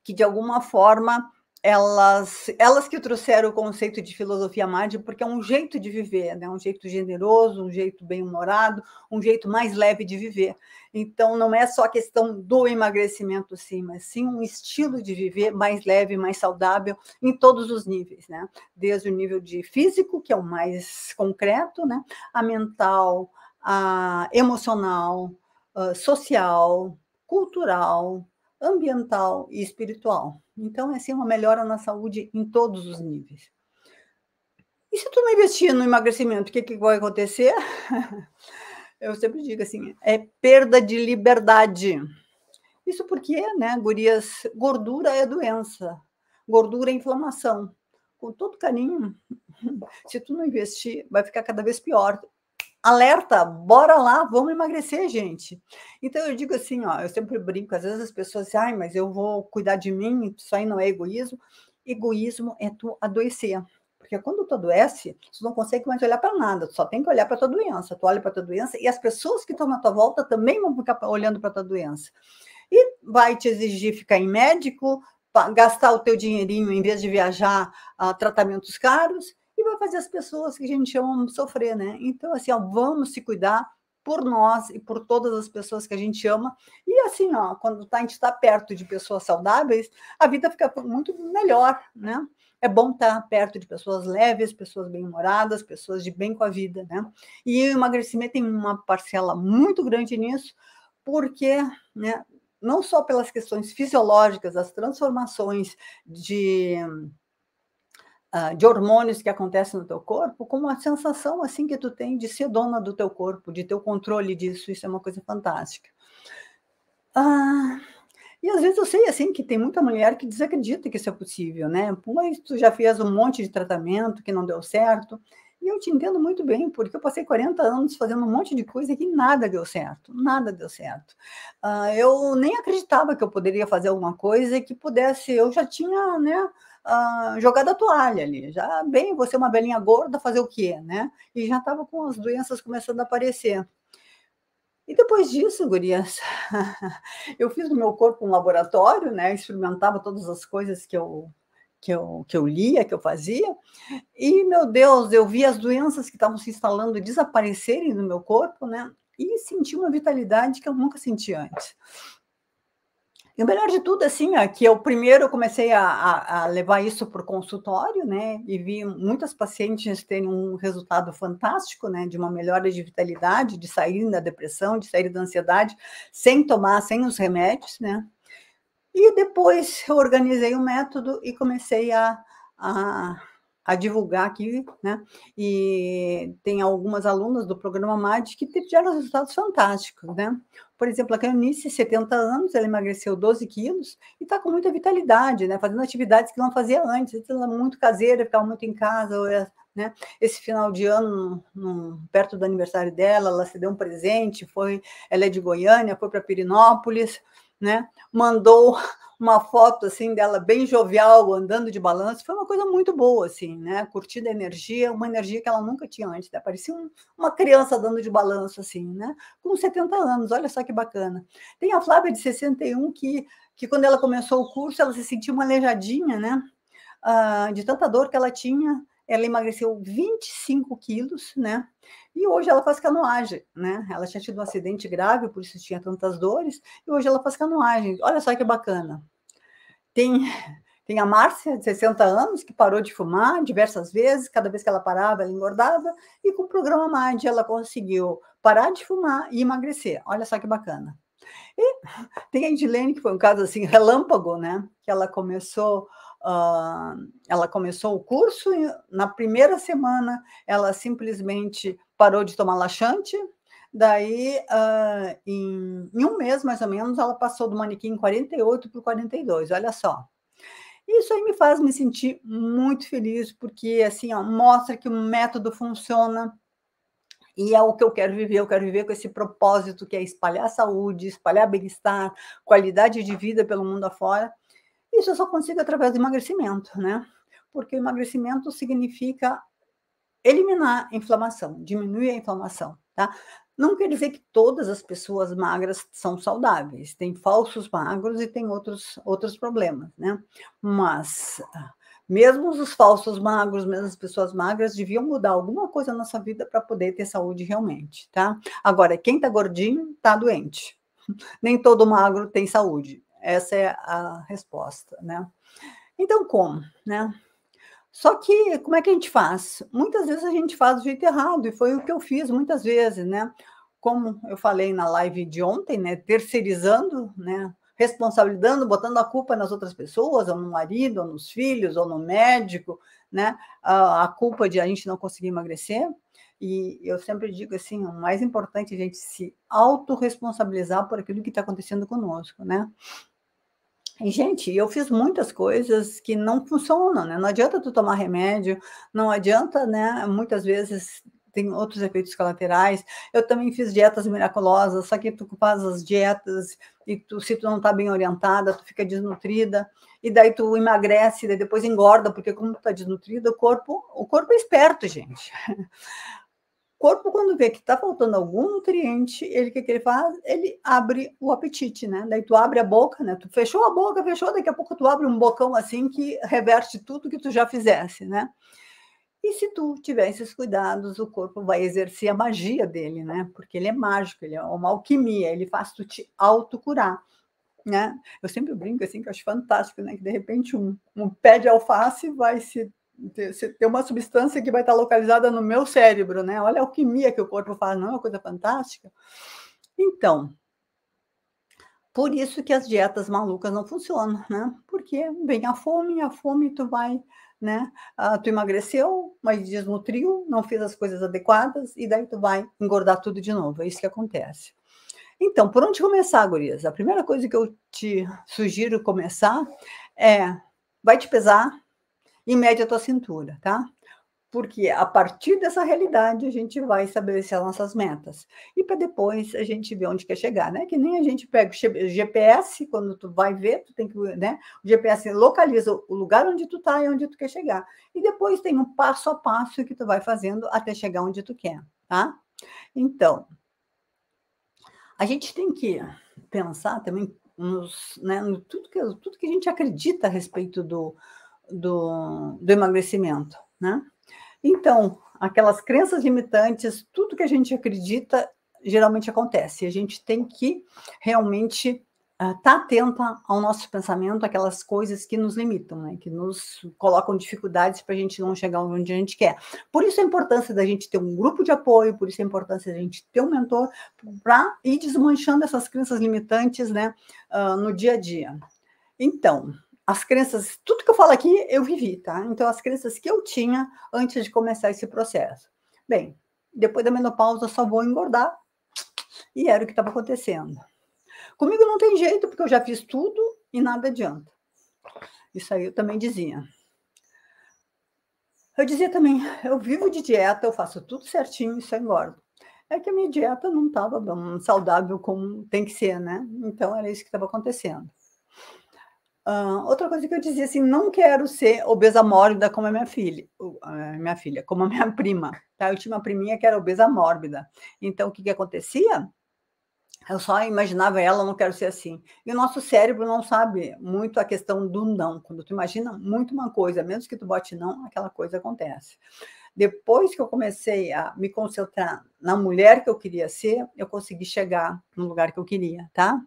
Que de alguma forma elas, elas que trouxeram o conceito de filosofia MAD, porque é um jeito de viver, né? um jeito generoso, um jeito bem-humorado, um jeito mais leve de viver. Então, não é só a questão do emagrecimento, sim, mas sim um estilo de viver mais leve, mais saudável, em todos os níveis, né? Desde o nível de físico, que é o mais concreto, né? A mental, ah, emocional, ah, social, cultural, ambiental e espiritual. Então, é assim uma melhora na saúde em todos os níveis. E se tu não investir no emagrecimento, o que, que vai acontecer? Eu sempre digo assim, é perda de liberdade. Isso porque, né, gurias, gordura é doença, gordura é inflamação. Com todo carinho, se tu não investir, vai ficar cada vez pior alerta, bora lá, vamos emagrecer, gente. Então eu digo assim, ó, eu sempre brinco, às vezes as pessoas dizem, ai, mas eu vou cuidar de mim, isso aí não é egoísmo. Egoísmo é tu adoecer. Porque quando tu adoece, tu não consegue mais olhar para nada, tu só tem que olhar para tua doença. Tu olha para tua doença e as pessoas que estão na tua volta também vão ficar olhando para tua doença. E vai te exigir ficar em médico, gastar o teu dinheirinho em vez de viajar a tratamentos caros fazer as pessoas que a gente ama sofrer, né? Então, assim, ó, vamos se cuidar por nós e por todas as pessoas que a gente ama. E assim, ó, quando tá, a gente está perto de pessoas saudáveis, a vida fica muito melhor, né? É bom estar tá perto de pessoas leves, pessoas bem-humoradas, pessoas de bem com a vida, né? E o emagrecimento tem uma parcela muito grande nisso, porque, né, não só pelas questões fisiológicas, as transformações de ah, de hormônios que acontecem no teu corpo, com a sensação assim que tu tem de ser dona do teu corpo, de ter o controle disso, isso é uma coisa fantástica. Ah, e às vezes eu sei assim que tem muita mulher que desacredita que isso é possível, né? Pois tu já fez um monte de tratamento que não deu certo, e eu te entendo muito bem, porque eu passei 40 anos fazendo um monte de coisa que nada deu certo, nada deu certo. Uh, eu nem acreditava que eu poderia fazer alguma coisa que pudesse, eu já tinha, né, uh, jogado a toalha ali, já bem, você é uma velhinha gorda, fazer o quê, né? E já estava com as doenças começando a aparecer. E depois disso, gurias, eu fiz no meu corpo um laboratório, né? Experimentava todas as coisas que eu que eu, que eu lia, que eu fazia, e, meu Deus, eu vi as doenças que estavam se instalando desaparecerem no meu corpo, né? E senti uma vitalidade que eu nunca senti antes. E o melhor de tudo, assim, é que eu primeiro comecei a, a, a levar isso para o consultório, né? E vi muitas pacientes terem um resultado fantástico, né? De uma melhora de vitalidade, de sair da depressão, de sair da ansiedade, sem tomar, sem os remédios, né? E depois eu organizei o método e comecei a, a, a, divulgar aqui, né? E tem algumas alunas do programa MAD que tiveram resultados fantásticos, né? Por exemplo, a Canice, 70 anos, ela emagreceu 12 quilos e está com muita vitalidade, né? Fazendo atividades que não fazia antes, então, ela é muito caseira, ficava muito em casa, é, né? Esse final de ano, no, perto do aniversário dela, ela se deu um presente, foi, ela é de Goiânia, foi para Pirinópolis, né? Mandou uma foto assim dela bem jovial andando de balanço foi uma coisa muito boa assim né curtir a energia uma energia que ela nunca tinha antes né? parecia um, uma criança andando de balanço assim né com 70 anos olha só que bacana tem a Flávia de 61 que que quando ela começou o curso ela se sentiu uma aleijadinha né ah, de tanta dor que ela tinha ela emagreceu 25 quilos, né? E hoje ela faz canoagem, né? Ela tinha tido um acidente grave, por isso tinha tantas dores, e hoje ela faz canoagem. Olha só que bacana. Tem, tem a Márcia, de 60 anos, que parou de fumar diversas vezes, cada vez que ela parava, ela engordava, e com o programa MAD ela conseguiu parar de fumar e emagrecer. Olha só que bacana. E tem a Edilene, que foi um caso assim, relâmpago, né? Que ela começou Uh, ela começou o curso e na primeira semana ela simplesmente parou de tomar laxante. Daí, uh, em, em um mês mais ou menos, ela passou do manequim 48 para 42. Olha só. Isso aí me faz me sentir muito feliz, porque assim, ó, mostra que o método funciona, e é o que eu quero viver. Eu quero viver com esse propósito que é espalhar saúde, espalhar bem-estar, qualidade de vida pelo mundo afora. Isso eu só consigo através do emagrecimento, né? Porque o emagrecimento significa eliminar a inflamação, diminuir a inflamação, tá? Não quer dizer que todas as pessoas magras são saudáveis. Tem falsos magros e tem outros, outros problemas, né? Mas ah, mesmo os falsos magros, mesmo as pessoas magras, deviam mudar alguma coisa na nossa vida para poder ter saúde realmente, tá? Agora, quem tá gordinho tá doente. Nem todo magro tem saúde. Essa é a resposta, né? Então, como, né? Só que como é que a gente faz? Muitas vezes a gente faz do jeito errado, e foi o que eu fiz muitas vezes, né? Como eu falei na live de ontem, né? Terceirizando, né? Responsabilizando, botando a culpa nas outras pessoas, ou no marido, ou nos filhos, ou no médico, né? A, a culpa de a gente não conseguir emagrecer. E eu sempre digo assim: o mais importante é a gente se autorresponsabilizar por aquilo que está acontecendo conosco, né? gente, eu fiz muitas coisas que não funcionam, né? Não adianta tu tomar remédio, não adianta, né? Muitas vezes tem outros efeitos colaterais. Eu também fiz dietas miraculosas, só que tu faz as dietas e tu, se tu não tá bem orientada, tu fica desnutrida e daí tu emagrece, e depois engorda, porque como tu tá desnutrida, o corpo, o corpo é esperto, gente. corpo, quando vê que está faltando algum nutriente, ele que, que ele faz? Ele abre o apetite, né? Daí tu abre a boca, né? Tu fechou a boca, fechou, daqui a pouco tu abre um bocão assim que reverte tudo que tu já fizesse, né? E se tu tiver esses cuidados, o corpo vai exercer a magia dele, né? Porque ele é mágico, ele é uma alquimia, ele faz tu te autocurar. Né? Eu sempre brinco assim, que eu acho fantástico, né? Que de repente um, um pé de alface vai se ter uma substância que vai estar localizada no meu cérebro, né? Olha a alquimia que o corpo faz, não é uma coisa fantástica? Então, por isso que as dietas malucas não funcionam, né? Porque vem a fome, a fome tu vai, né? Ah, tu emagreceu, mas desnutriu, não fez as coisas adequadas e daí tu vai engordar tudo de novo. É isso que acontece. Então, por onde começar, gurias? A primeira coisa que eu te sugiro começar é vai te pesar, e mede a tua cintura, tá? Porque a partir dessa realidade a gente vai estabelecer as nossas metas. E para depois a gente ver onde quer chegar, né? Que nem a gente pega o GPS, quando tu vai ver, tu tem que, né? O GPS localiza o lugar onde tu tá e onde tu quer chegar. E depois tem um passo a passo que tu vai fazendo até chegar onde tu quer, tá? Então, a gente tem que pensar também nos, né, no tudo que, tudo que a gente acredita a respeito do, do, do emagrecimento, né? Então, aquelas crenças limitantes, tudo que a gente acredita geralmente acontece. A gente tem que realmente estar uh, tá atenta ao nosso pensamento, aquelas coisas que nos limitam, né? que nos colocam dificuldades para a gente não chegar onde a gente quer. Por isso a importância da gente ter um grupo de apoio, por isso a importância da gente ter um mentor para ir desmanchando essas crenças limitantes né? Uh, no dia a dia. Então, as crenças, tudo que eu falo aqui eu vivi, tá? Então, as crenças que eu tinha antes de começar esse processo. Bem, depois da menopausa só vou engordar, e era o que estava acontecendo. Comigo não tem jeito, porque eu já fiz tudo e nada adianta. Isso aí eu também dizia. Eu dizia também, eu vivo de dieta, eu faço tudo certinho e só engordo. É que a minha dieta não estava saudável como tem que ser, né? Então era isso que estava acontecendo. Uh, outra coisa que eu dizia assim, não quero ser obesa mórbida como a minha filha, minha filha, como a minha prima, tá? Eu tinha uma priminha que era obesa mórbida. Então, o que que acontecia? Eu só imaginava ela, não quero ser assim. E o nosso cérebro não sabe muito a questão do não. Quando tu imagina muito uma coisa, menos que tu bote não, aquela coisa acontece. Depois que eu comecei a me concentrar na mulher que eu queria ser, eu consegui chegar no lugar que eu queria, tá?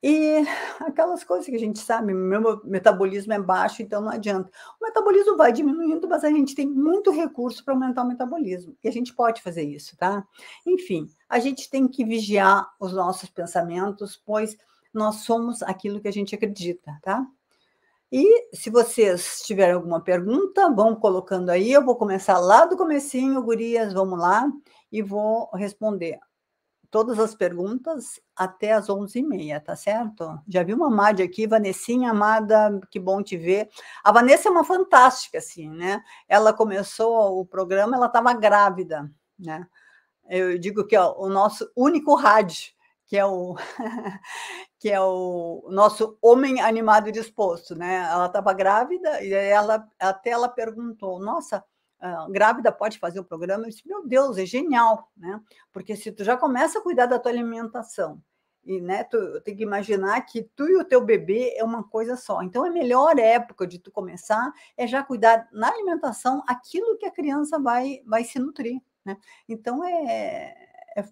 E aquelas coisas que a gente sabe, meu metabolismo é baixo, então não adianta. O metabolismo vai diminuindo, mas a gente tem muito recurso para aumentar o metabolismo. E a gente pode fazer isso, tá? Enfim, a gente tem que vigiar os nossos pensamentos, pois nós somos aquilo que a gente acredita, tá? E se vocês tiverem alguma pergunta, vão colocando aí. Eu vou começar lá do comecinho, gurias, vamos lá, e vou responder todas as perguntas até as 11h30, tá certo? Já vi uma Mad aqui, Vanessinha, amada, que bom te ver. A Vanessa é uma fantástica, assim, né? Ela começou o programa, ela estava grávida, né? Eu digo que ó, o nosso único rádio, que é o que é o nosso homem animado e disposto, né? Ela estava grávida e ela até ela perguntou, nossa, ah, grávida pode fazer o programa, eu disse, meu Deus, é genial, né? Porque se tu já começa a cuidar da tua alimentação, e né, tu tem que imaginar que tu e o teu bebê é uma coisa só. Então, a é melhor época de tu começar é já cuidar na alimentação aquilo que a criança vai, vai se nutrir, né? Então, é, é, é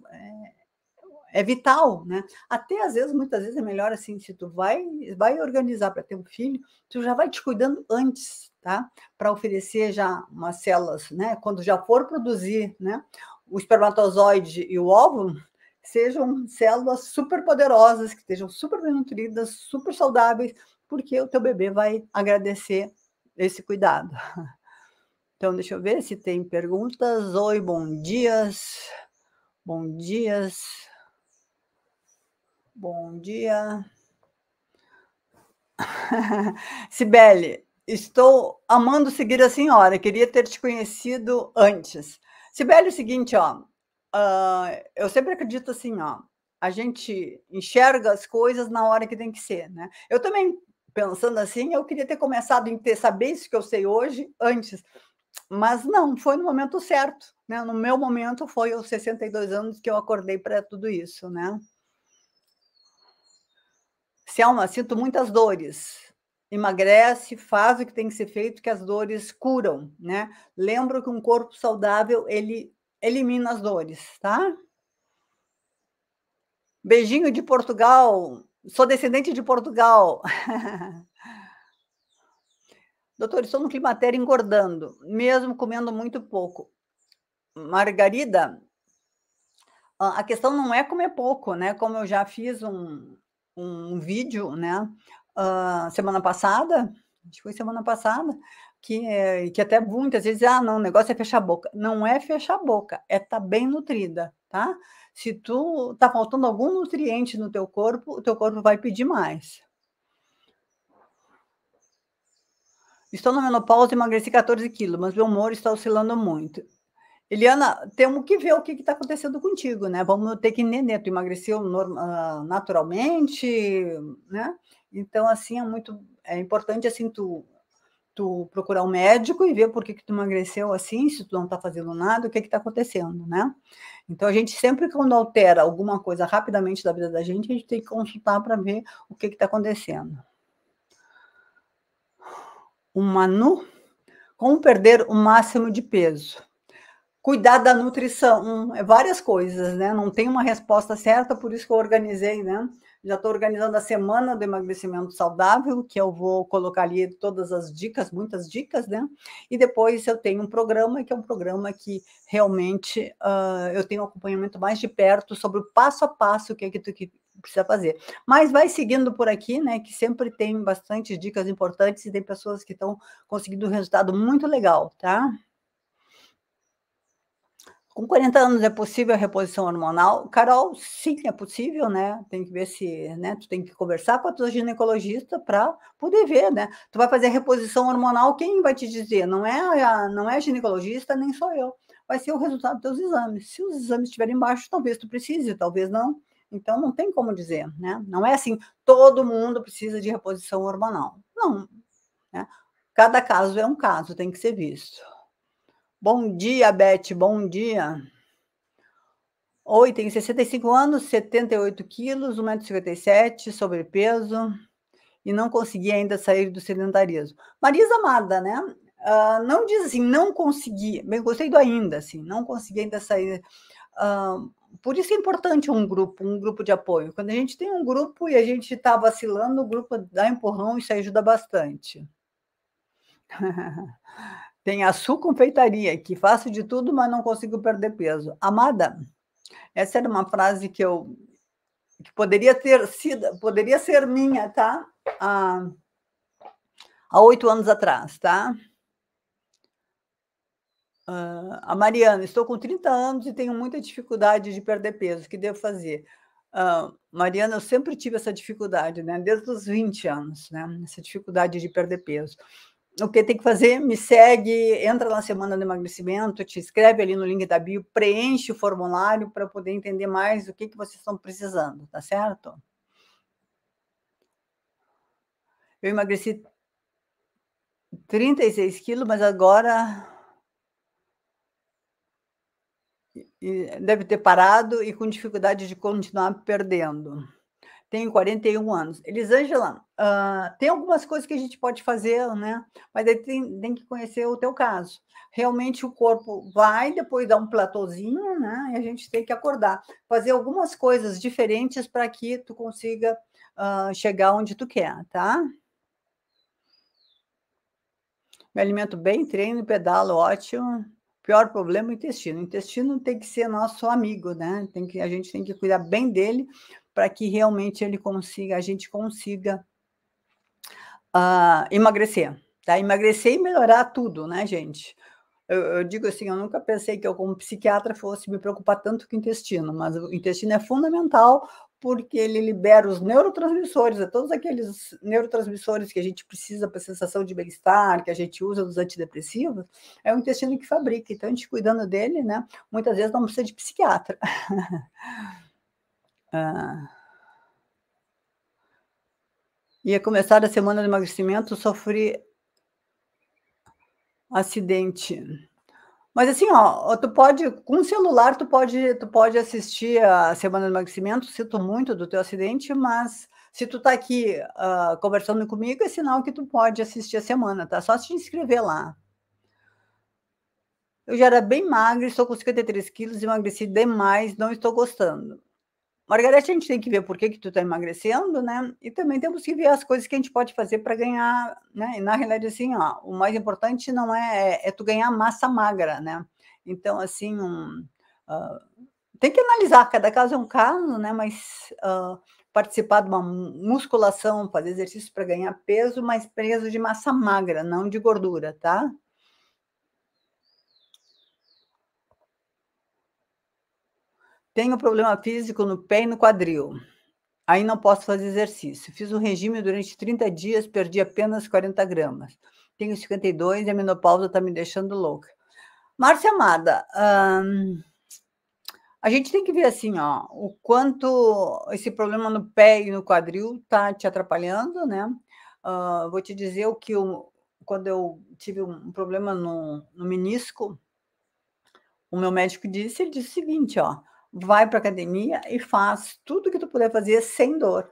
é vital, né? Até às vezes, muitas vezes é melhor assim, se tu vai, vai organizar para ter um filho, tu já vai te cuidando antes, tá? Para oferecer já umas células, né? Quando já for produzir, né? O espermatozoide e o óvulo sejam células super poderosas, que estejam super bem nutridas, super saudáveis, porque o teu bebê vai agradecer esse cuidado. Então, deixa eu ver se tem perguntas. Oi, bom dias. Bom dias. Bom dia. Sibele, estou amando seguir a senhora. Queria ter te conhecido antes. Sibele, é o seguinte, ó. Uh, eu sempre acredito assim, ó. A gente enxerga as coisas na hora que tem que ser, né? Eu também, pensando assim, eu queria ter começado em ter, saber isso que eu sei hoje antes. Mas não, foi no momento certo, né? No meu momento foi aos 62 anos que eu acordei para tudo isso, né? Selma, sinto muitas dores. Emagrece, faz o que tem que ser feito, que as dores curam, né? Lembro que um corpo saudável, ele elimina as dores, tá? Beijinho de Portugal. Sou descendente de Portugal. Doutor, estou no climatério engordando, mesmo comendo muito pouco. Margarida, a questão não é comer pouco, né? Como eu já fiz um, um vídeo, né? Uh, semana passada, acho que foi semana passada, que, eh, que até muitas vezes, ah, não, o negócio é fechar a boca. Não é fechar a boca, é estar tá bem nutrida, tá? Se tu tá faltando algum nutriente no teu corpo, o teu corpo vai pedir mais. Estou na menopausa e emagreci 14 quilos, mas meu humor está oscilando muito. Eliana, temos que ver o que está acontecendo contigo, né? Vamos ter que entender né? tu emagreceu ah, naturalmente, né? Então, assim, é muito é importante, assim, tu, tu procurar um médico e ver por que, que tu emagreceu assim, se tu não está fazendo nada, o que está acontecendo, né? Então, a gente sempre, quando altera alguma coisa rapidamente da vida da gente, a gente tem que consultar para ver o que está acontecendo. O Manu, como perder o máximo de peso? cuidar da nutrição, é várias coisas, né? Não tem uma resposta certa, por isso que eu organizei, né? Já estou organizando a semana do emagrecimento saudável, que eu vou colocar ali todas as dicas, muitas dicas, né? E depois eu tenho um programa, que é um programa que realmente uh, eu tenho um acompanhamento mais de perto sobre o passo a passo, o que é que tu que precisa fazer. Mas vai seguindo por aqui, né? Que sempre tem bastante dicas importantes e tem pessoas que estão conseguindo um resultado muito legal, tá? Com 40 anos é possível a reposição hormonal? Carol, sim, é possível, né? Tem que ver se, né? Tu tem que conversar com a tua ginecologista para poder ver, né? Tu vai fazer a reposição hormonal, quem vai te dizer? Não é a, não é a ginecologista, nem sou eu. Vai ser o resultado dos teus exames. Se os exames estiverem baixos, talvez tu precise, talvez não. Então não tem como dizer, né? Não é assim, todo mundo precisa de reposição hormonal. Não, né? Cada caso é um caso, tem que ser visto. Bom dia, Beth, bom dia. Oi, tenho 65 anos, 78 quilos, 1,57m, sobrepeso e não consegui ainda sair do sedentarismo. Marisa amada, né? Uh, não diz assim, não consegui, bem, gostei do ainda, assim, não consegui ainda sair. Uh, por isso é importante um grupo, um grupo de apoio. Quando a gente tem um grupo e a gente está vacilando, o grupo dá empurrão, isso ajuda bastante. Tem a Su Confeitaria, que faço de tudo, mas não consigo perder peso. Amada, essa era uma frase que eu que poderia ter sido, poderia ser minha, tá? Há, há oito anos atrás, tá? Uh, a Mariana, estou com 30 anos e tenho muita dificuldade de perder peso. O que devo fazer? Uh, Mariana, eu sempre tive essa dificuldade, né? Desde os 20 anos, né? Essa dificuldade de perder peso o que tem que fazer? Me segue, entra na Semana do Emagrecimento, te inscreve ali no link da bio, preenche o formulário para poder entender mais o que, que vocês estão precisando, tá certo? Eu emagreci 36 quilos, mas agora deve ter parado e com dificuldade de continuar perdendo tenho 41 anos. Elisângela, uh, tem algumas coisas que a gente pode fazer, né? Mas aí tem, tem, que conhecer o teu caso. Realmente o corpo vai depois dar um platôzinho, né? E a gente tem que acordar, fazer algumas coisas diferentes para que tu consiga uh, chegar onde tu quer, tá? Me alimento bem, treino, pedalo, ótimo. Pior problema o intestino. O intestino tem que ser nosso amigo, né? Tem que, a gente tem que cuidar bem dele para que realmente ele consiga, a gente consiga uh, emagrecer, tá? Emagrecer e melhorar tudo, né, gente? Eu, eu, digo assim, eu nunca pensei que eu, como psiquiatra, fosse me preocupar tanto com o intestino, mas o intestino é fundamental porque ele libera os neurotransmissores, é todos aqueles neurotransmissores que a gente precisa para a sensação de bem-estar, que a gente usa dos antidepressivos, é o intestino que fabrica. Então, a gente cuidando dele, né? Muitas vezes não precisa de psiquiatra. Ah, ia começar a semana de emagrecimento, sofri acidente. Mas assim, ó, tu pode, com o celular, tu pode, tu pode assistir a Semana de Emagrecimento, sinto muito do teu acidente, mas se tu tá aqui uh, conversando comigo, é sinal que tu pode assistir a semana, tá? Só se te inscrever lá. Eu já era bem magra, estou com 53 quilos, emagreci demais, não estou gostando. Margarete, a gente tem que ver por que, que tu está emagrecendo, né? E também temos que ver as coisas que a gente pode fazer para ganhar, né? E na realidade, assim, ó, o mais importante não é, é, é tu ganhar massa magra, né? Então, assim, um, uh, tem que analisar, cada caso é um caso, né? Mas uh, participar de uma musculação, fazer exercício para ganhar peso, mas peso de massa magra, não de gordura, tá? Tenho problema físico no pé e no quadril. Aí não posso fazer exercício. Fiz um regime durante 30 dias, perdi apenas 40 gramas. Tenho 52 e a menopausa está me deixando louca. Márcia Amada, hum, a gente tem que ver assim, ó, o quanto esse problema no pé e no quadril está te atrapalhando, né? Uh, vou te dizer o que eu, quando eu tive um problema no, no menisco, o meu médico disse, ele disse o seguinte, ó, vai para academia e faz tudo que tu puder fazer sem dor.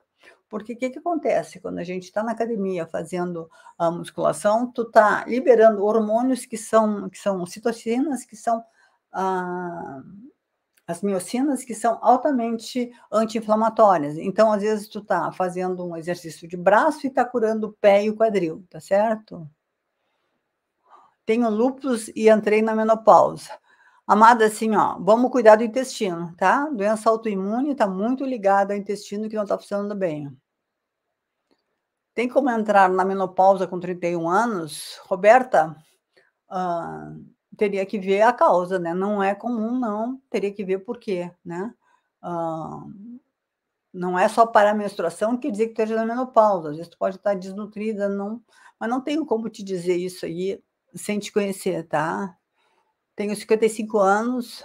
Porque o que, que acontece? Quando a gente está na academia fazendo a musculação, tu está liberando hormônios que são, que são citocinas, que são ah, as miocinas, que são altamente anti-inflamatórias. Então, às vezes, tu está fazendo um exercício de braço e está curando o pé e o quadril, tá certo? Tenho lúpus e entrei na menopausa. Amada, assim, ó, vamos cuidar do intestino, tá? Doença autoimune está muito ligada ao intestino que não está funcionando bem. Tem como entrar na menopausa com 31 anos? Roberta, uh, teria que ver a causa, né? Não é comum, não. Teria que ver por quê, né? Uh, não é só para a menstruação que dizer que tu esteja na menopausa. Às vezes tu pode estar desnutrida, não, mas não tenho como te dizer isso aí sem te conhecer, tá? Tenho 55 anos.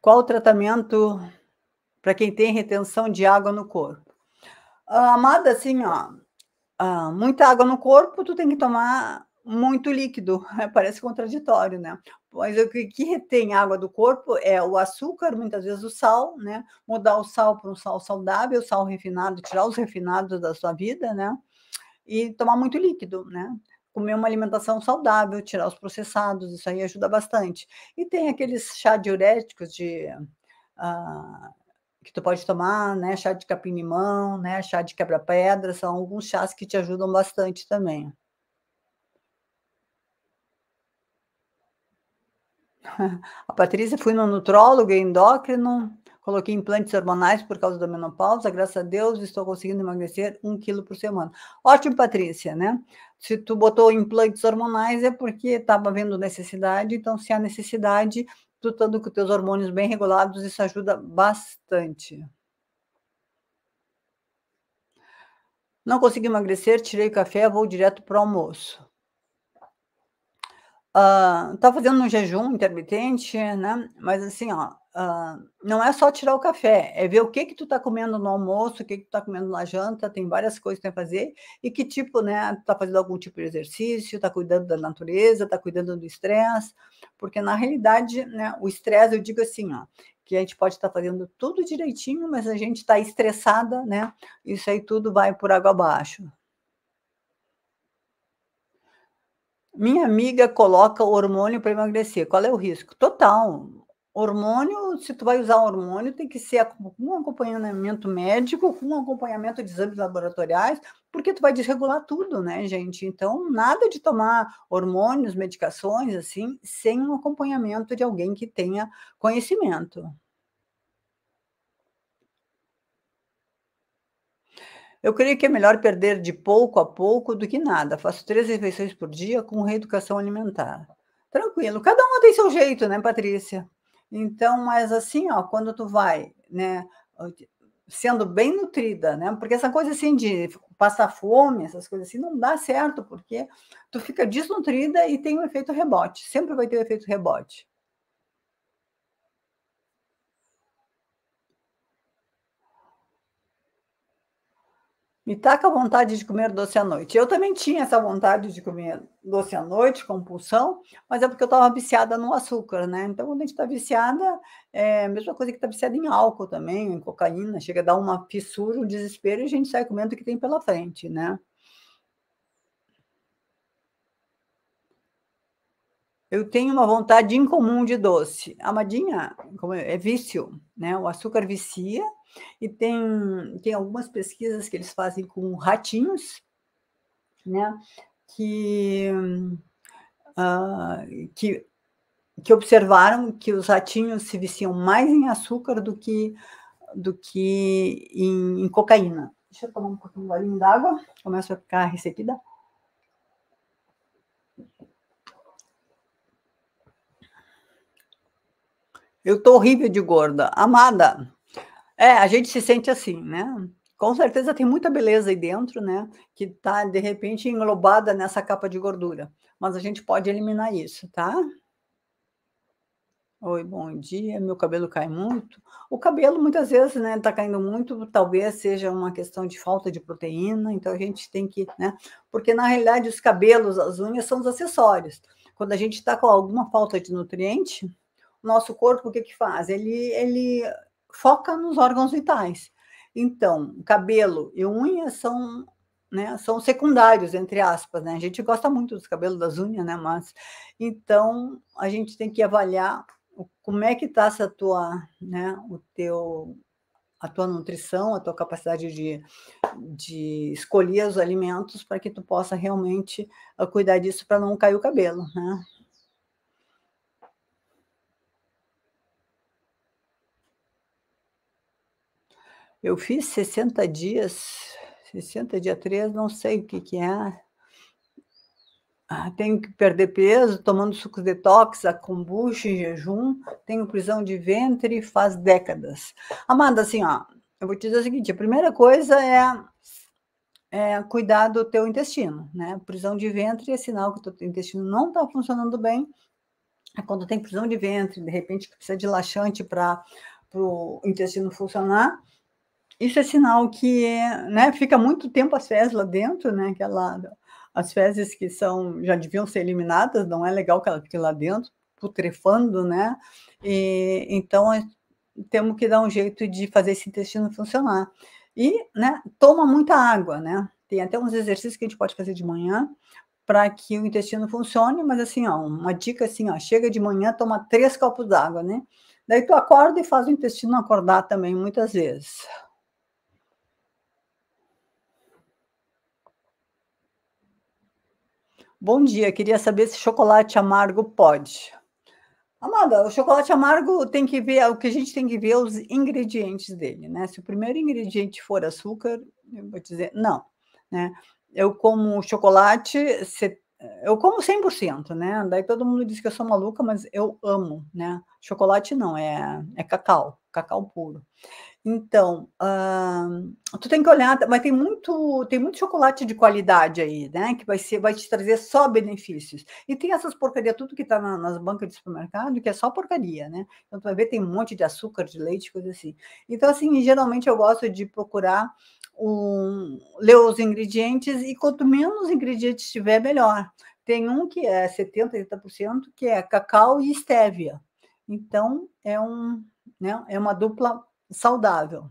Qual o tratamento para quem tem retenção de água no corpo? Ah, amada, assim, ó, ah, muita água no corpo, tu tem que tomar muito líquido. Parece contraditório, né? Mas o que retém água do corpo é o açúcar, muitas vezes o sal, né? Mudar o sal para um sal saudável, sal refinado, tirar os refinados da sua vida, né? e tomar muito líquido, né? Comer uma alimentação saudável, tirar os processados, isso aí ajuda bastante. E tem aqueles chá diuréticos de uh, que tu pode tomar, né? Chá de capim-limão, né? Chá de quebra-pedra, são alguns chás que te ajudam bastante também. A Patrícia foi no nutrólogo, endócrino, Coloquei implantes hormonais por causa da menopausa. Graças a Deus, estou conseguindo emagrecer um quilo por semana. Ótimo, Patrícia, né? Se tu botou implantes hormonais é porque estava havendo necessidade. Então, se há necessidade, tu estando com teus hormônios bem regulados, isso ajuda bastante. Não consegui emagrecer, tirei o café, vou direto para o almoço. Uh, tá fazendo um jejum intermitente, né? Mas assim, ó, uh, não é só tirar o café, é ver o que que tu tá comendo no almoço, o que que tu tá comendo na janta, tem várias coisas que tem que fazer, e que tipo, né, tá fazendo algum tipo de exercício, tá cuidando da natureza, tá cuidando do estresse, porque na realidade, né, o estresse, eu digo assim, ó, que a gente pode estar tá fazendo tudo direitinho, mas a gente está estressada, né? Isso aí tudo vai por água abaixo, Minha amiga coloca hormônio para emagrecer. Qual é o risco? Total. Hormônio, se tu vai usar hormônio, tem que ser com um acompanhamento médico, com um acompanhamento de exames laboratoriais, porque tu vai desregular tudo, né, gente? Então, nada de tomar hormônios, medicações, assim, sem um acompanhamento de alguém que tenha conhecimento. Eu creio que é melhor perder de pouco a pouco do que nada. Faço três refeições por dia com reeducação alimentar. Tranquilo, cada um tem seu jeito, né, Patrícia? Então, mas assim, ó, quando tu vai, né, sendo bem nutrida, né? Porque essa coisa assim de passar fome, essas coisas assim, não dá certo, porque tu fica desnutrida e tem um efeito rebote. Sempre vai ter o um efeito rebote. Me taca tá com a vontade de comer doce à noite. Eu também tinha essa vontade de comer doce à noite, compulsão, mas é porque eu estava viciada no açúcar, né? Então, quando a gente está viciada, é a mesma coisa que está viciada em álcool também, em cocaína, chega a dar uma fissura, um desespero e a gente sai comendo o que tem pela frente, né? Eu tenho uma vontade incomum de doce. Amadinha, é, é vício, né? O açúcar vicia e tem, tem algumas pesquisas que eles fazem com ratinhos, né? Que, uh, que, que observaram que os ratinhos se viciam mais em açúcar do que, do que em, em cocaína. Deixa eu tomar um pouquinho um d'água, começa a ficar ressequida. Eu tô horrível de gorda. Amada, é, a gente se sente assim, né? Com certeza tem muita beleza aí dentro, né? Que tá, de repente, englobada nessa capa de gordura. Mas a gente pode eliminar isso, tá? Oi, bom dia. Meu cabelo cai muito. O cabelo, muitas vezes, né, tá caindo muito, talvez seja uma questão de falta de proteína, então a gente tem que, né? Porque na realidade os cabelos, as unhas são os acessórios. Quando a gente está com alguma falta de nutriente, o nosso corpo o que que faz? Ele, ele foca nos órgãos vitais. Então, cabelo e unha são, né, são secundários, entre aspas, né? A gente gosta muito dos cabelos, das unhas, né, mas então a gente tem que avaliar como é que está essa tua, né, o teu a tua nutrição, a tua capacidade de, de escolher os alimentos para que tu possa realmente ah, cuidar disso para não cair o cabelo, né? Eu fiz 60 dias, 60 dia 3, não sei o que que é. Ah, tenho que perder peso, tomando sucos detox, a kombucha em jejum, tenho prisão de ventre faz décadas. Amanda, assim, ó, eu vou te dizer o seguinte, a primeira coisa é, é cuidar do teu intestino, né? Prisão de ventre é sinal que o teu intestino não está funcionando bem. É quando tem prisão de ventre, de repente precisa de laxante para o intestino funcionar isso é sinal que né, fica muito tempo as fezes lá dentro, né? Aquela, é as fezes que são já deviam ser eliminadas, não é legal que ela fique lá dentro, putrefando, né? E, então é, temos que dar um jeito de fazer esse intestino funcionar. E né, toma muita água, né? Tem até uns exercícios que a gente pode fazer de manhã para que o intestino funcione, mas assim, ó, uma dica assim, ó, chega de manhã, toma três copos d'água, né? Daí tu acorda e faz o intestino acordar também muitas vezes. Bom dia, queria saber se chocolate amargo pode. Amada, o chocolate amargo tem que ver, o que a gente tem que ver é os ingredientes dele, né? Se o primeiro ingrediente for açúcar, eu vou dizer não, né? Eu como chocolate, eu como 100%, né? Daí todo mundo diz que eu sou maluca, mas eu amo, né? Chocolate não, é, é cacau, cacau puro. Então, hum, tu tem que olhar, mas tem muito, tem muito chocolate de qualidade aí, né? Que vai ser, vai te trazer só benefícios. E tem essas porcaria tudo que está na, nas bancas de supermercado, que é só porcaria, né? Então tu vai ver tem um monte de açúcar, de leite, coisa assim. Então assim, geralmente eu gosto de procurar um, ler os ingredientes e quanto menos ingredientes tiver, melhor. Tem um que é 70%, 80%, que é cacau e estévia. Então é um, né? É uma dupla saudável.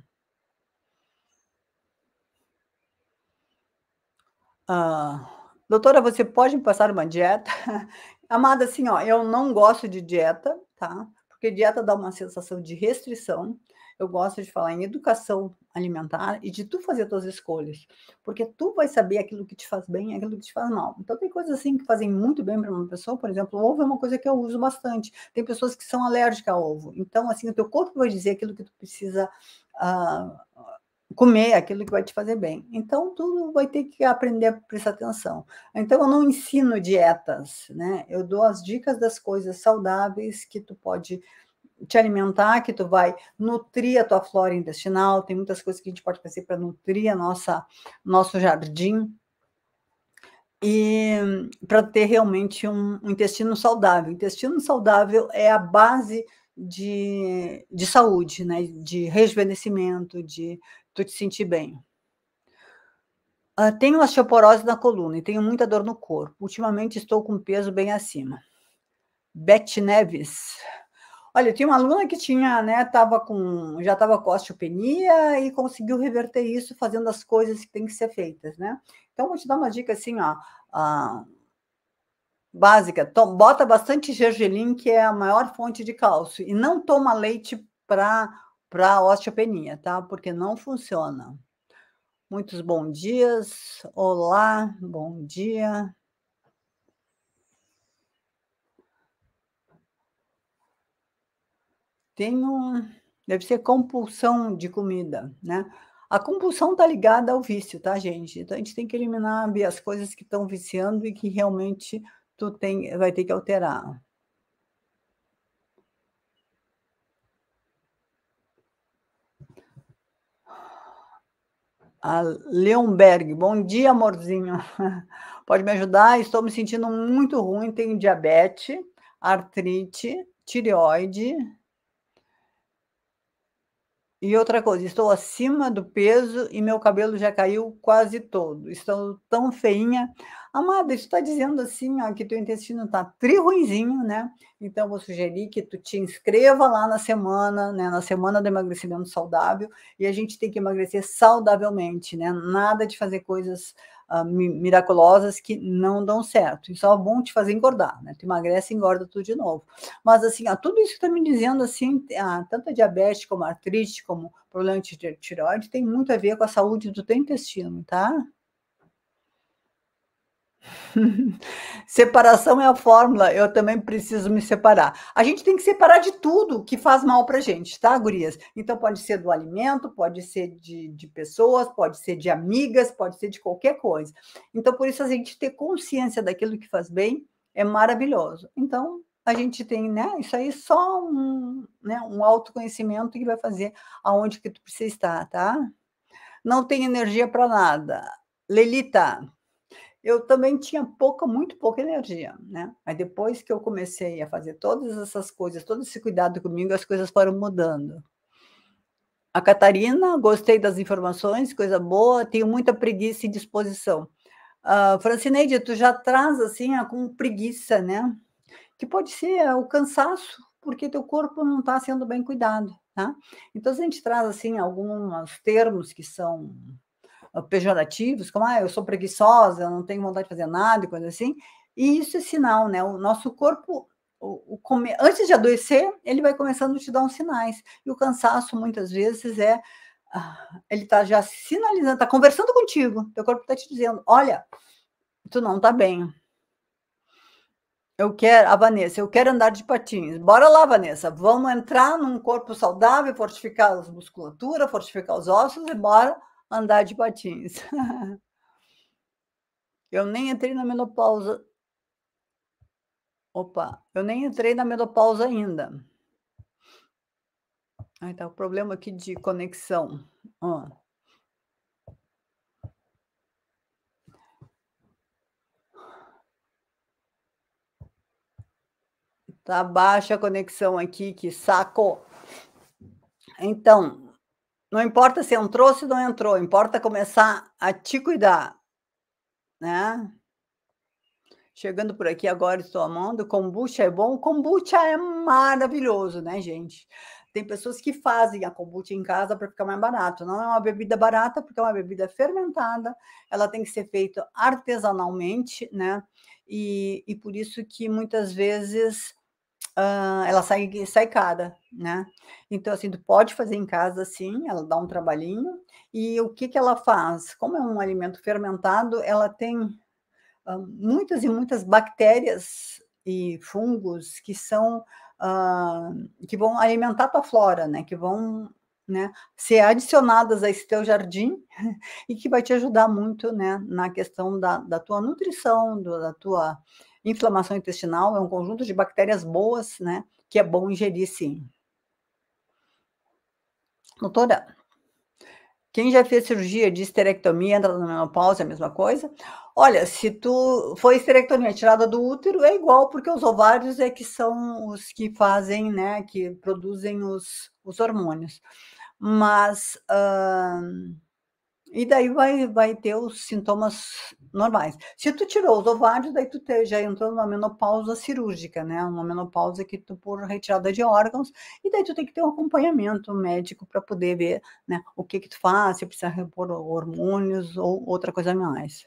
Ah, doutora, você pode me passar uma dieta? Amada, assim, ó, eu não gosto de dieta, tá? Porque dieta dá uma sensação de restrição eu gosto de falar em educação alimentar e de tu fazer tuas escolhas, porque tu vai saber aquilo que te faz bem e aquilo que te faz mal. Então tem coisas assim que fazem muito bem para uma pessoa, por exemplo, ovo é uma coisa que eu uso bastante. Tem pessoas que são alérgicas a ovo. Então assim, o teu corpo vai dizer aquilo que tu precisa uh, comer aquilo que vai te fazer bem. Então, tu vai ter que aprender a prestar atenção. Então, eu não ensino dietas, né? Eu dou as dicas das coisas saudáveis que tu pode te alimentar, que tu vai nutrir a tua flora intestinal. Tem muitas coisas que a gente pode fazer para nutrir a nossa nosso jardim e para ter realmente um, um, intestino saudável. Intestino saudável é a base de, de saúde, né? De rejuvenescimento, de tu te sentir bem. Uh, tenho osteoporose na coluna e tenho muita dor no corpo. Ultimamente estou com peso bem acima. Beth Neves. Olha, eu tinha uma aluna que tinha, né, tava com, já estava com osteopenia e conseguiu reverter isso fazendo as coisas que têm que ser feitas, né? Então, vou te dar uma dica assim, ó, a, básica. Tom, bota bastante gergelim, que é a maior fonte de cálcio, e não toma leite para para osteopenia, tá? Porque não funciona. Muitos bom dias. Olá, bom dia. tenho. Deve ser compulsão de comida, né? A compulsão está ligada ao vício, tá, gente? Então a gente tem que eliminar as coisas que estão viciando e que realmente tu tem, vai ter que alterar. A Leonberg, bom dia, amorzinho. Pode me ajudar? Estou me sentindo muito ruim, tenho diabetes, artrite, tireoide, e outra coisa, estou acima do peso e meu cabelo já caiu quase todo. Estou tão feinha. Amada, está dizendo assim, ó, que teu intestino está tri né? Então vou sugerir que tu te inscreva lá na semana, né, na semana do emagrecimento saudável, e a gente tem que emagrecer saudavelmente, né? Nada de fazer coisas uh, miraculosas que não dão certo. Isso é bom te fazer engordar, né? Tu emagrece e engorda tudo de novo. Mas assim, ó, tudo isso que tá me dizendo assim, a, ah, tanto a diabetes como a artrite, como problema de tireoide, tem muito a ver com a saúde do teu intestino, tá? Separação é a fórmula, eu também preciso me separar. A gente tem que separar de tudo que faz mal para gente, tá, gurias? Então pode ser do alimento, pode ser de, de pessoas, pode ser de amigas, pode ser de qualquer coisa. Então por isso a gente ter consciência daquilo que faz bem é maravilhoso. Então a gente tem, né, isso aí é só um, né, um autoconhecimento que vai fazer aonde que tu precisa estar, tá? Não tem energia para nada. Lelita, eu também tinha pouca, muito pouca energia, né? Mas depois que eu comecei a fazer todas essas coisas, todo esse cuidado comigo, as coisas foram mudando. A Catarina, gostei das informações, coisa boa, tenho muita preguiça e disposição. Uh, Francineide, tu já traz assim a, ah, com preguiça, né? Que pode ser ah, o cansaço, porque teu corpo não está sendo bem cuidado, tá? Então, a gente traz assim alguns termos que são pejorativos, como ah, eu sou preguiçosa, eu não tenho vontade de fazer nada e coisa assim. E isso é sinal, né? O nosso corpo, o, o come... antes de adoecer, ele vai começando a te dar uns sinais. E o cansaço, muitas vezes, é. Ah, ele está já sinalizando, está conversando contigo. Teu corpo está te dizendo: olha, tu não tá bem. Eu quero, a Vanessa, eu quero andar de patins. Bora lá, Vanessa. Vamos entrar num corpo saudável, fortificar as musculaturas, fortificar os ossos e bora andar de patins. eu nem entrei na menopausa. Opa, eu nem entrei na menopausa ainda. Ai, tá o problema aqui de conexão. Ó. Tá baixa a conexão aqui, que saco. Então, não importa se entrou, se não entrou, importa começar a te cuidar, né? Chegando por aqui agora, estou amando. Kombucha é bom? Kombucha é maravilhoso, né, gente? Tem pessoas que fazem a kombucha em casa para ficar mais barato. Não é uma bebida barata, porque é uma bebida fermentada, ela tem que ser feita artesanalmente, né? E, e por isso que muitas vezes uh, ela sai, secada, cara, né? Então, assim, tu pode fazer em casa, sim, ela dá um trabalhinho. E o que, que ela faz? Como é um alimento fermentado, ela tem uh, muitas e muitas bactérias e fungos que são... Uh, que vão alimentar tua flora, né? Que vão né, ser adicionadas a esse teu jardim e que vai te ajudar muito né, na questão da, da tua nutrição, do, da tua Inflamação intestinal é um conjunto de bactérias boas, né? Que é bom ingerir, sim. Doutora, quem já fez cirurgia de esterectomia entra na menopausa, é a mesma coisa? Olha, se tu foi esterectomia é tirada do útero, é igual, porque os ovários é que são os que fazem, né, que produzem os, os hormônios. Mas, uh, e daí vai, vai ter os sintomas normais. Se tu tirou os ovários, daí tu te, já entrou numa menopausa cirúrgica, né? Uma menopausa que tu por retirada de órgãos, e daí tu tem que ter um acompanhamento médico para poder ver, né, o que que tu faz, se precisa repor hormônios ou outra coisa mais.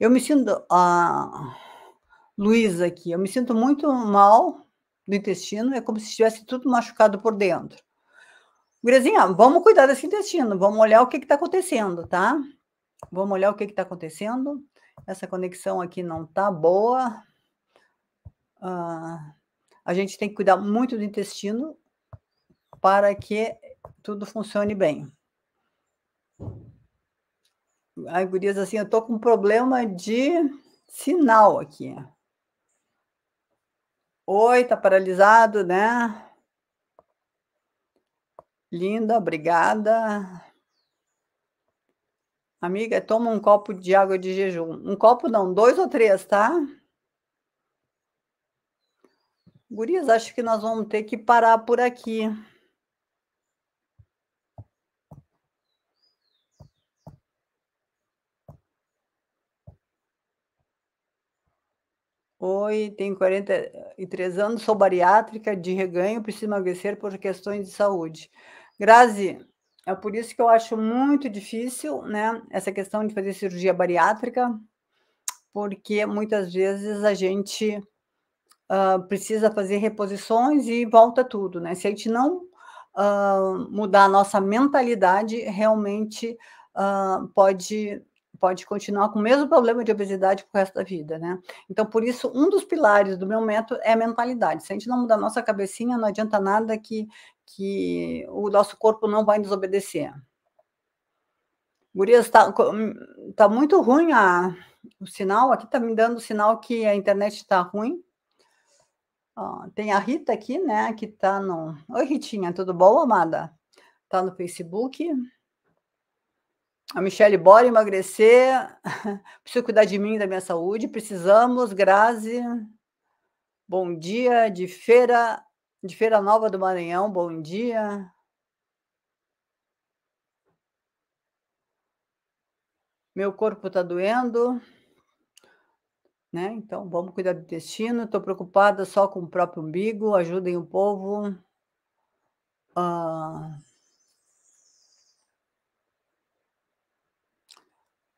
Eu me sinto a Luísa aqui, eu me sinto muito mal do intestino, é como se estivesse tudo machucado por dentro. Gurizinha, vamos cuidar desse intestino, vamos olhar o que está acontecendo, tá? Vamos olhar o que está acontecendo. Essa conexão aqui não está boa. Ah, a gente tem que cuidar muito do intestino para que tudo funcione bem. Ai, gurias, assim, eu tô com problema de sinal aqui. Oi, está paralisado, né? Linda, obrigada. Amiga, toma um copo de água de jejum. Um copo não, dois ou três, tá? Gurias, acho que nós vamos ter que parar por aqui. Oi, tenho 43 anos, sou bariátrica de reganho, preciso emagrecer por questões de saúde. Grazi, é por isso que eu acho muito difícil, né, essa questão de fazer cirurgia bariátrica, porque muitas vezes a gente uh, precisa fazer reposições e volta tudo, né? Se a gente não uh, mudar a nossa mentalidade, realmente uh, pode pode continuar com o mesmo problema de obesidade o resto da vida, né? Então, por isso, um dos pilares do meu método é a mentalidade. Se a gente não mudar a nossa cabecinha, não adianta nada que, que o nosso corpo não vai nos obedecer. Gurias, tá, hum, tá muito ruim a, o sinal, aqui tá me dando sinal que a internet está ruim. Ó, tem a Rita aqui, né, que tá no... Oi, Ritinha, tudo bom, amada? Tá no Facebook. A Michelle, bora emagrecer, preciso cuidar de mim e da minha saúde, precisamos, Grazi. Bom dia, de feira de Feira Nova do Maranhão, bom dia. Meu corpo está doendo, né? Então vamos cuidar do intestino. Estou preocupada só com o próprio umbigo. Ajudem o povo. Ah,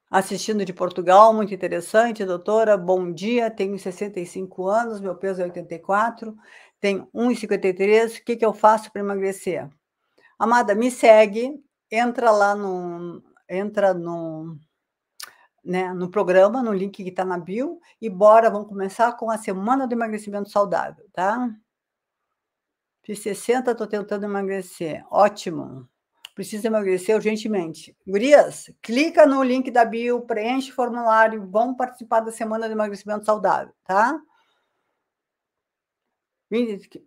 assistindo de Portugal, muito interessante, doutora. Bom dia, tenho 65 anos, meu peso é 84 tem 1,53, o que, que eu faço para emagrecer? Amada, me segue, entra lá no. Entra no. Né, no programa, no link que está na bio, e bora, vamos começar com a semana do emagrecimento saudável, tá? Fiz 60, estou tentando emagrecer. Ótimo. Precisa emagrecer urgentemente. Gurias, clica no link da bio, preenche o formulário, vão participar da semana do emagrecimento saudável, tá?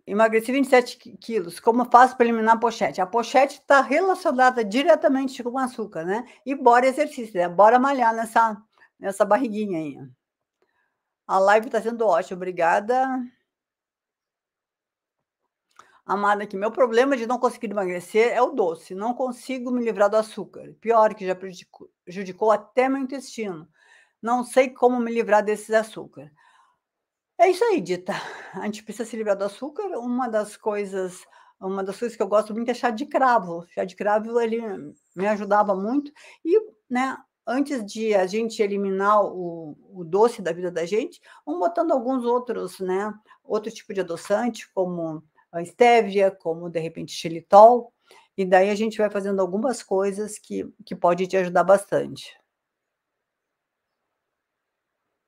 Emagreci 27 quilos. Como faço para eliminar a pochete? A pochete está relacionada diretamente com o açúcar, né? E bora exercício, né? Bora malhar nessa, nessa barriguinha aí. A live está sendo ótima, obrigada. Amada que meu problema de não conseguir emagrecer é o doce. Não consigo me livrar do açúcar. Pior que já prejudicou, prejudicou até meu intestino. Não sei como me livrar desses açúcares. É isso aí, Dita. A gente precisa se livrar do açúcar. Uma das coisas, uma das coisas que eu gosto muito é chá de cravo. Chá de cravo ele me ajudava muito e, né, antes de a gente eliminar o, o doce da vida da gente, vamos botando alguns outros, né, outro tipo de adoçante, como a estévia, como de repente xilitol, e daí a gente vai fazendo algumas coisas que, que pode te ajudar bastante.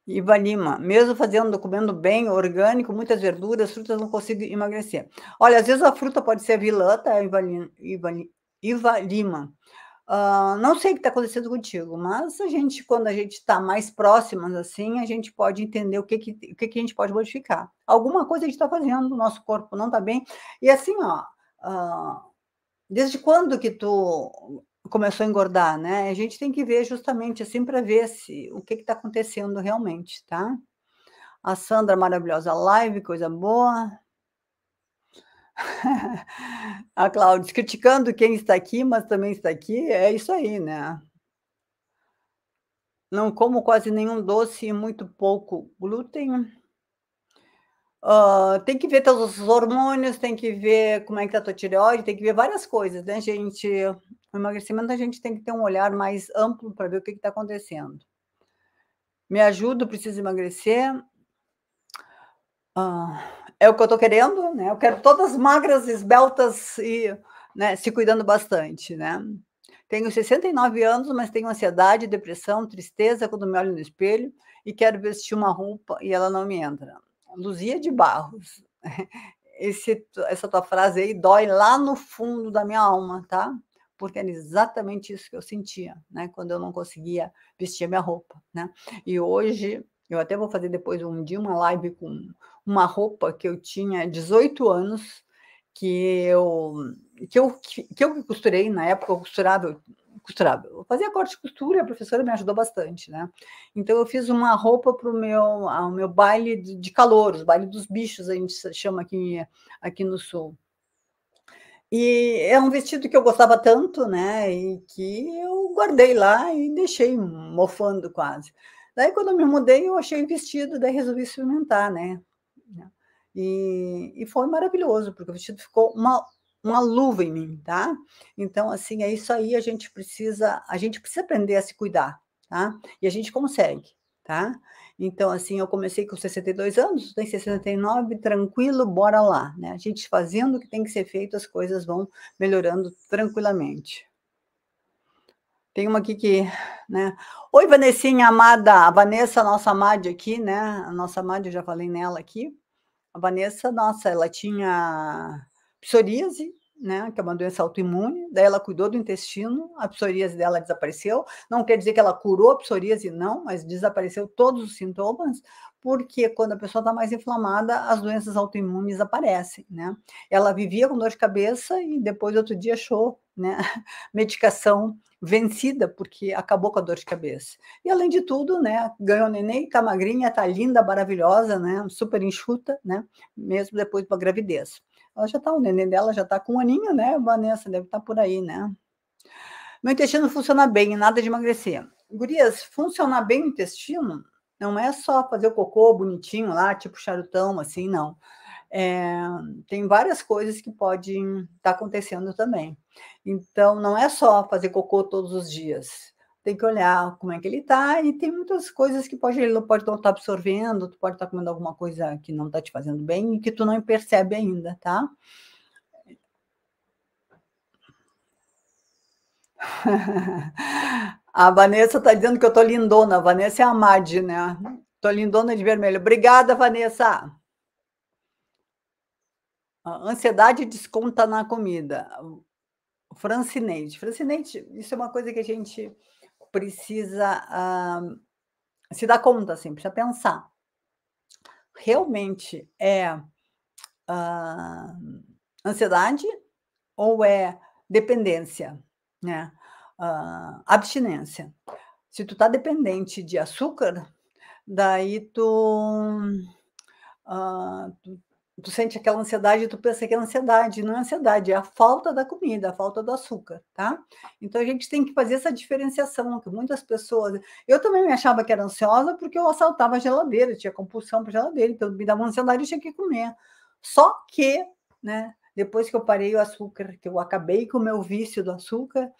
Iva Lima, mesmo fazendo comendo bem orgânico, muitas verduras, frutas, não consigo emagrecer. Olha, às vezes a fruta pode ser vilã, tá, Iva, Iva, Iva Lima? Uh, ah, não sei o que está acontecendo contigo, mas a gente, quando a gente está mais próximas assim, a gente pode entender o que, que, o que, que a gente pode modificar. Alguma coisa a gente está fazendo, o nosso corpo não está bem. E assim, ó, uh, desde quando que tu começou a engordar, né? A gente tem que ver justamente assim para ver se o que está acontecendo realmente, tá? A Sandra maravilhosa live, coisa boa. a Cláudia criticando quem está aqui, mas também está aqui, é isso aí, né? Não como quase nenhum doce e muito pouco glúten. Uh, tem que ver todos os hormônios, tem que ver como é que tá a tua tireoide, tem que ver várias coisas, né, gente? No emagrecimento, a gente tem que ter um olhar mais amplo para ver o que está acontecendo. Me ajuda, preciso emagrecer. Ah, é o que eu estou querendo, né? Eu quero todas magras, esbeltas e né, se cuidando bastante, né? Tenho 69 anos, mas tenho ansiedade, depressão, tristeza quando me olho no espelho e quero vestir uma roupa e ela não me entra. Luzia de Barros. Esse, essa tua frase aí dói lá no fundo da minha alma, tá? porque era exatamente isso que eu sentia, né? Quando eu não conseguia vestir minha roupa, né? E hoje eu até vou fazer depois um dia uma live com uma roupa que eu tinha 18 anos, que eu que eu, que eu costurei na época, eu costurava, eu costurava, eu fazia corte e costura, a professora me ajudou bastante, né? Então eu fiz uma roupa para o meu, meu baile de, de calor, os baile dos bichos, a gente chama aqui, aqui no sul. E é um vestido que eu gostava tanto, né? E que eu guardei lá e deixei mofando quase. Daí, quando eu me mudei, eu achei o vestido, daí resolvi experimentar, né? E, e foi maravilhoso, porque o vestido ficou uma uma luva em mim, tá? Então, assim, é isso aí, a gente precisa, a gente precisa aprender a se cuidar, tá? E a gente consegue, tá? Então, assim, eu comecei com 62 anos, tem né, 69, tranquilo, bora lá, né? A gente fazendo o que tem que ser feito, as coisas vão melhorando tranquilamente. Tem uma aqui que, né? Oi, Vanessinha amada, a Vanessa, nossa amada aqui, né? A nossa amada, eu já falei nela aqui. A Vanessa, nossa, ela tinha psoríase, né, que é uma doença autoimune, daí ela cuidou do intestino, a psoríase dela desapareceu. Não quer dizer que ela curou a psoríase, não, mas desapareceu todos os sintomas, porque quando a pessoa está mais inflamada, as doenças autoimunes aparecem, né? Ela vivia com dor de cabeça e depois outro dia achou, né, medicação vencida porque acabou com a dor de cabeça. E além de tudo, né, ganhou neném, tá magrinha, tá linda, maravilhosa, né, super enxuta, né, mesmo depois da gravidez. Ela já tá, o neném dela já tá com um aninho, né? Vanessa deve estar tá por aí, né? Meu intestino funciona bem, nada de emagrecer. Gurias, funcionar bem o intestino não é só fazer o cocô bonitinho lá, tipo charutão, assim, não. É, tem várias coisas que podem estar tá acontecendo também. Então, não é só fazer cocô todos os dias tem que olhar como é que ele está e tem muitas coisas que pode ele pode não estar tá absorvendo, tu pode estar tá comendo alguma coisa que não está te fazendo bem e que tu não percebe ainda, tá? a Vanessa está dizendo que eu estou lindona. A Vanessa é a Mad, né? Tô lindona de vermelho. Obrigada, Vanessa. A ansiedade desconta na comida. Francineide. Francineide, isso é uma coisa que a gente precisa ah, se dar conta, assim, precisa pensar. Realmente é ah, ansiedade ou é dependência, né? Ah, abstinência. Se tu tá dependente de açúcar, daí tu, ah, tu tu sente aquela ansiedade, tu pensa que é ansiedade, não é ansiedade, é a falta da comida, a falta do açúcar, tá? Então a gente tem que fazer essa diferenciação, que muitas pessoas, eu também me achava que era ansiosa porque eu assaltava a geladeira, tinha compulsão para geladeira, então me dava ansiedade e tinha que comer. Só que, né, depois que eu parei o açúcar, que eu acabei com o meu vício do açúcar,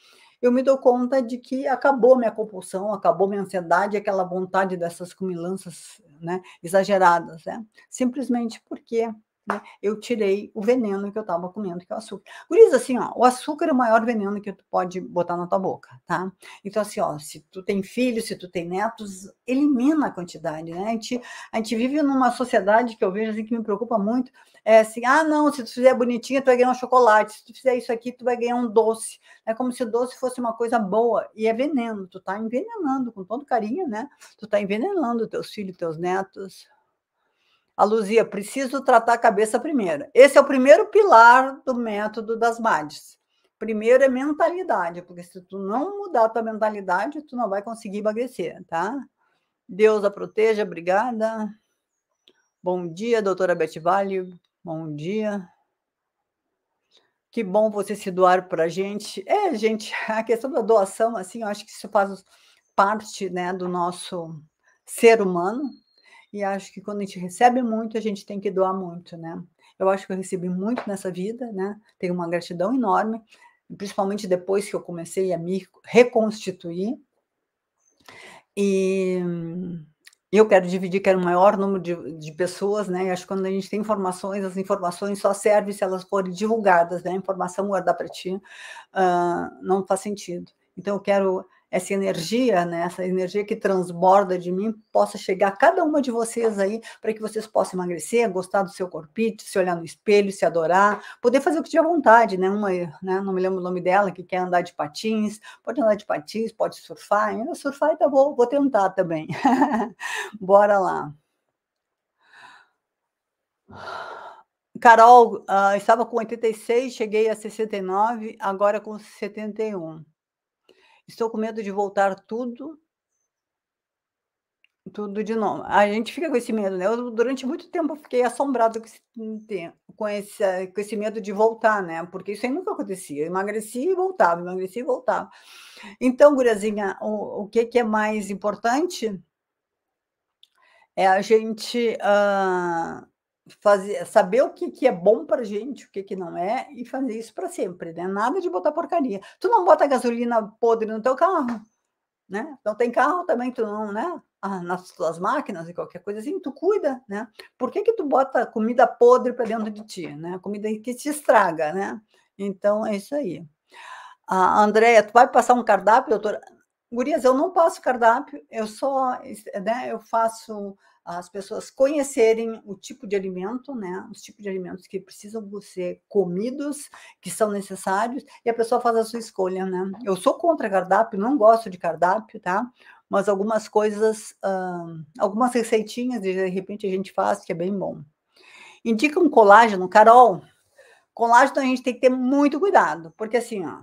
eu me dou conta de que acabou minha compulsão, acabou minha ansiedade, aquela vontade dessas cumilanças né, exageradas. Né? Simplesmente porque né, eu tirei o veneno que eu estava comendo, que é o açúcar. Por isso, assim, ó, o açúcar é o maior veneno que tu pode botar na tua boca, tá? Então, assim, ó, se tu tem filhos, se tu tem netos, elimina a quantidade, né? A gente, a gente vive numa sociedade que eu vejo, assim, que me preocupa muito, é assim, ah, não, se tu fizer bonitinha, tu vai ganhar um chocolate, se tu fizer isso aqui, tu vai ganhar um doce. É como se o doce fosse uma coisa boa, e é veneno, tu tá envenenando com todo carinho, né? Tu tá envenenando teus filhos, teus netos, a Luzia, preciso tratar a cabeça primeiro. Esse é o primeiro pilar do método das MADs. Primeiro é mentalidade, porque se tu não mudar tua mentalidade, tu não vai conseguir emagrecer, tá? Deus a proteja, obrigada. Bom dia, doutora Beth Vale. Bom dia. Que bom você se doar para a gente. É, gente, a questão da doação, assim, eu acho que isso faz parte né, do nosso ser humano, e acho que quando a gente recebe muito, a gente tem que doar muito, né? Eu acho que eu recebi muito nessa vida, né? Tenho uma gratidão enorme, principalmente depois que eu comecei a me reconstituir. E eu quero dividir, quero o maior número de, de pessoas, né? E acho que quando a gente tem informações, as informações só servem se elas forem divulgadas, né? A informação guardar para ti uh, não faz sentido. Então, eu quero essa energia, né, essa energia que transborda de mim, possa chegar a cada uma de vocês aí, para que vocês possam emagrecer, gostar do seu corpite, se olhar no espelho, se adorar, poder fazer o que tiver vontade, né? Uma, né, não me lembro o nome dela, que quer andar de patins, pode andar de patins, pode surfar, ainda surfar, então tá vou, vou tentar também. Bora lá. Carol, uh, estava com 86, cheguei a 69, agora com 71 estou com medo de voltar tudo tudo de novo. A gente fica com esse medo, né? Eu, durante muito tempo eu fiquei assombrado com esse, com esse, com esse medo de voltar, né? Porque isso aí nunca acontecia. Eu emagreci e voltava, emagreci e voltava. Então, Guriazinha, o, o que, que é mais importante é a gente uh, fazer, saber o que, que é bom para gente, o que, que não é, e fazer isso para sempre, né? Nada de botar porcaria. Tu não bota gasolina podre no teu carro, né? Não tem carro também, tu não, né? Ah, nas tuas máquinas e qualquer coisa assim, tu cuida, né? Por que que tu bota comida podre para dentro de ti, né? Comida que te estraga, né? Então, é isso aí. ah Andréia, tu vai passar um cardápio, doutora? Gurias, eu não passo cardápio, eu só, né, eu faço as pessoas conhecerem o tipo de alimento, né, os tipos de alimentos que precisam ser comidos, que são necessários, e a pessoa faz a sua escolha, né? Eu sou contra cardápio, não gosto de cardápio, tá? Mas algumas coisas, ah, algumas receitinhas, de repente a gente faz, que é bem bom. Indica um colágeno, Carol. Colágeno a gente tem que ter muito cuidado, porque assim, ó,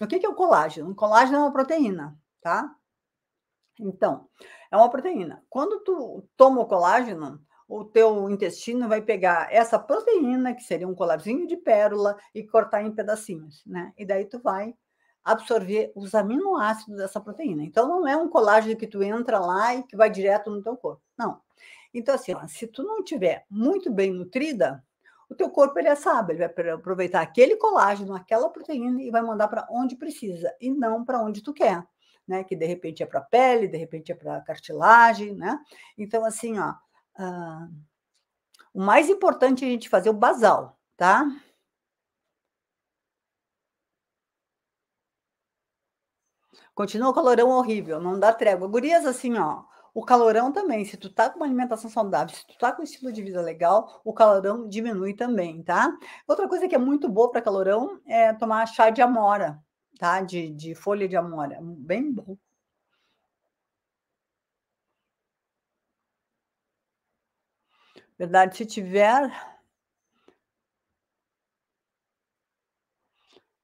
o que é o colágeno? O colágeno é uma proteína, tá? Então, é uma proteína. Quando tu toma o colágeno, o teu intestino vai pegar essa proteína, que seria um colazinho de pérola, e cortar em pedacinhos, né? E daí tu vai absorver os aminoácidos dessa proteína. Então, não é um colágeno que tu entra lá e que vai direto no teu corpo. Não. Então, assim, ó, se tu não tiver muito bem nutrida, o teu corpo ele é sábio, ele vai aproveitar aquele colágeno, aquela proteína e vai mandar para onde precisa e não para onde tu quer né? Que de repente é para a pele, de repente é para a cartilagem, né? Então, assim, ó, uh, o mais importante é a gente fazer o basal, tá? Continua o calorão horrível, não dá trégua. Gurias, assim, ó, o calorão também, se tu tá com uma alimentação saudável, se tu tá com um estilo de vida legal, o calorão diminui também, tá? Outra coisa que é muito boa para calorão é tomar chá de amora, tá? De, de folha de amora, bem bom. Verdade, se tiver.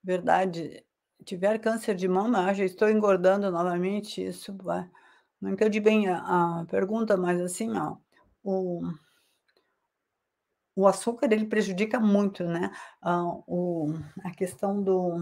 Verdade, tiver câncer de mama, já estou engordando novamente, isso vai. Não entendi bem a, a pergunta, mas assim, ó, o, o açúcar ele prejudica muito, né? Ah, o, a questão do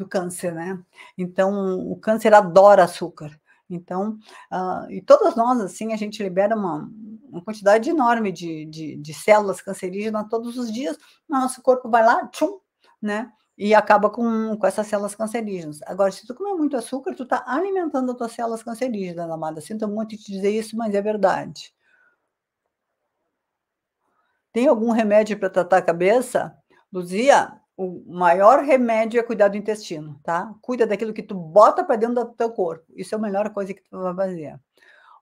do câncer, né? Então, o câncer adora açúcar. Então, uh, e todas nós, assim, a gente libera uma, uma quantidade enorme de, de, de, células cancerígenas todos os dias, nosso corpo vai lá, tchum, né? E acaba com, com essas células cancerígenas. Agora, se tu comer muito açúcar, tu tá alimentando as tuas células cancerígenas, amada. Sinto muito te dizer isso, mas é verdade. Tem algum remédio para tratar a cabeça? Luzia, o maior remédio é cuidar do intestino, tá? Cuida daquilo que tu bota para dentro do teu corpo. Isso é a melhor coisa que tu vai fazer.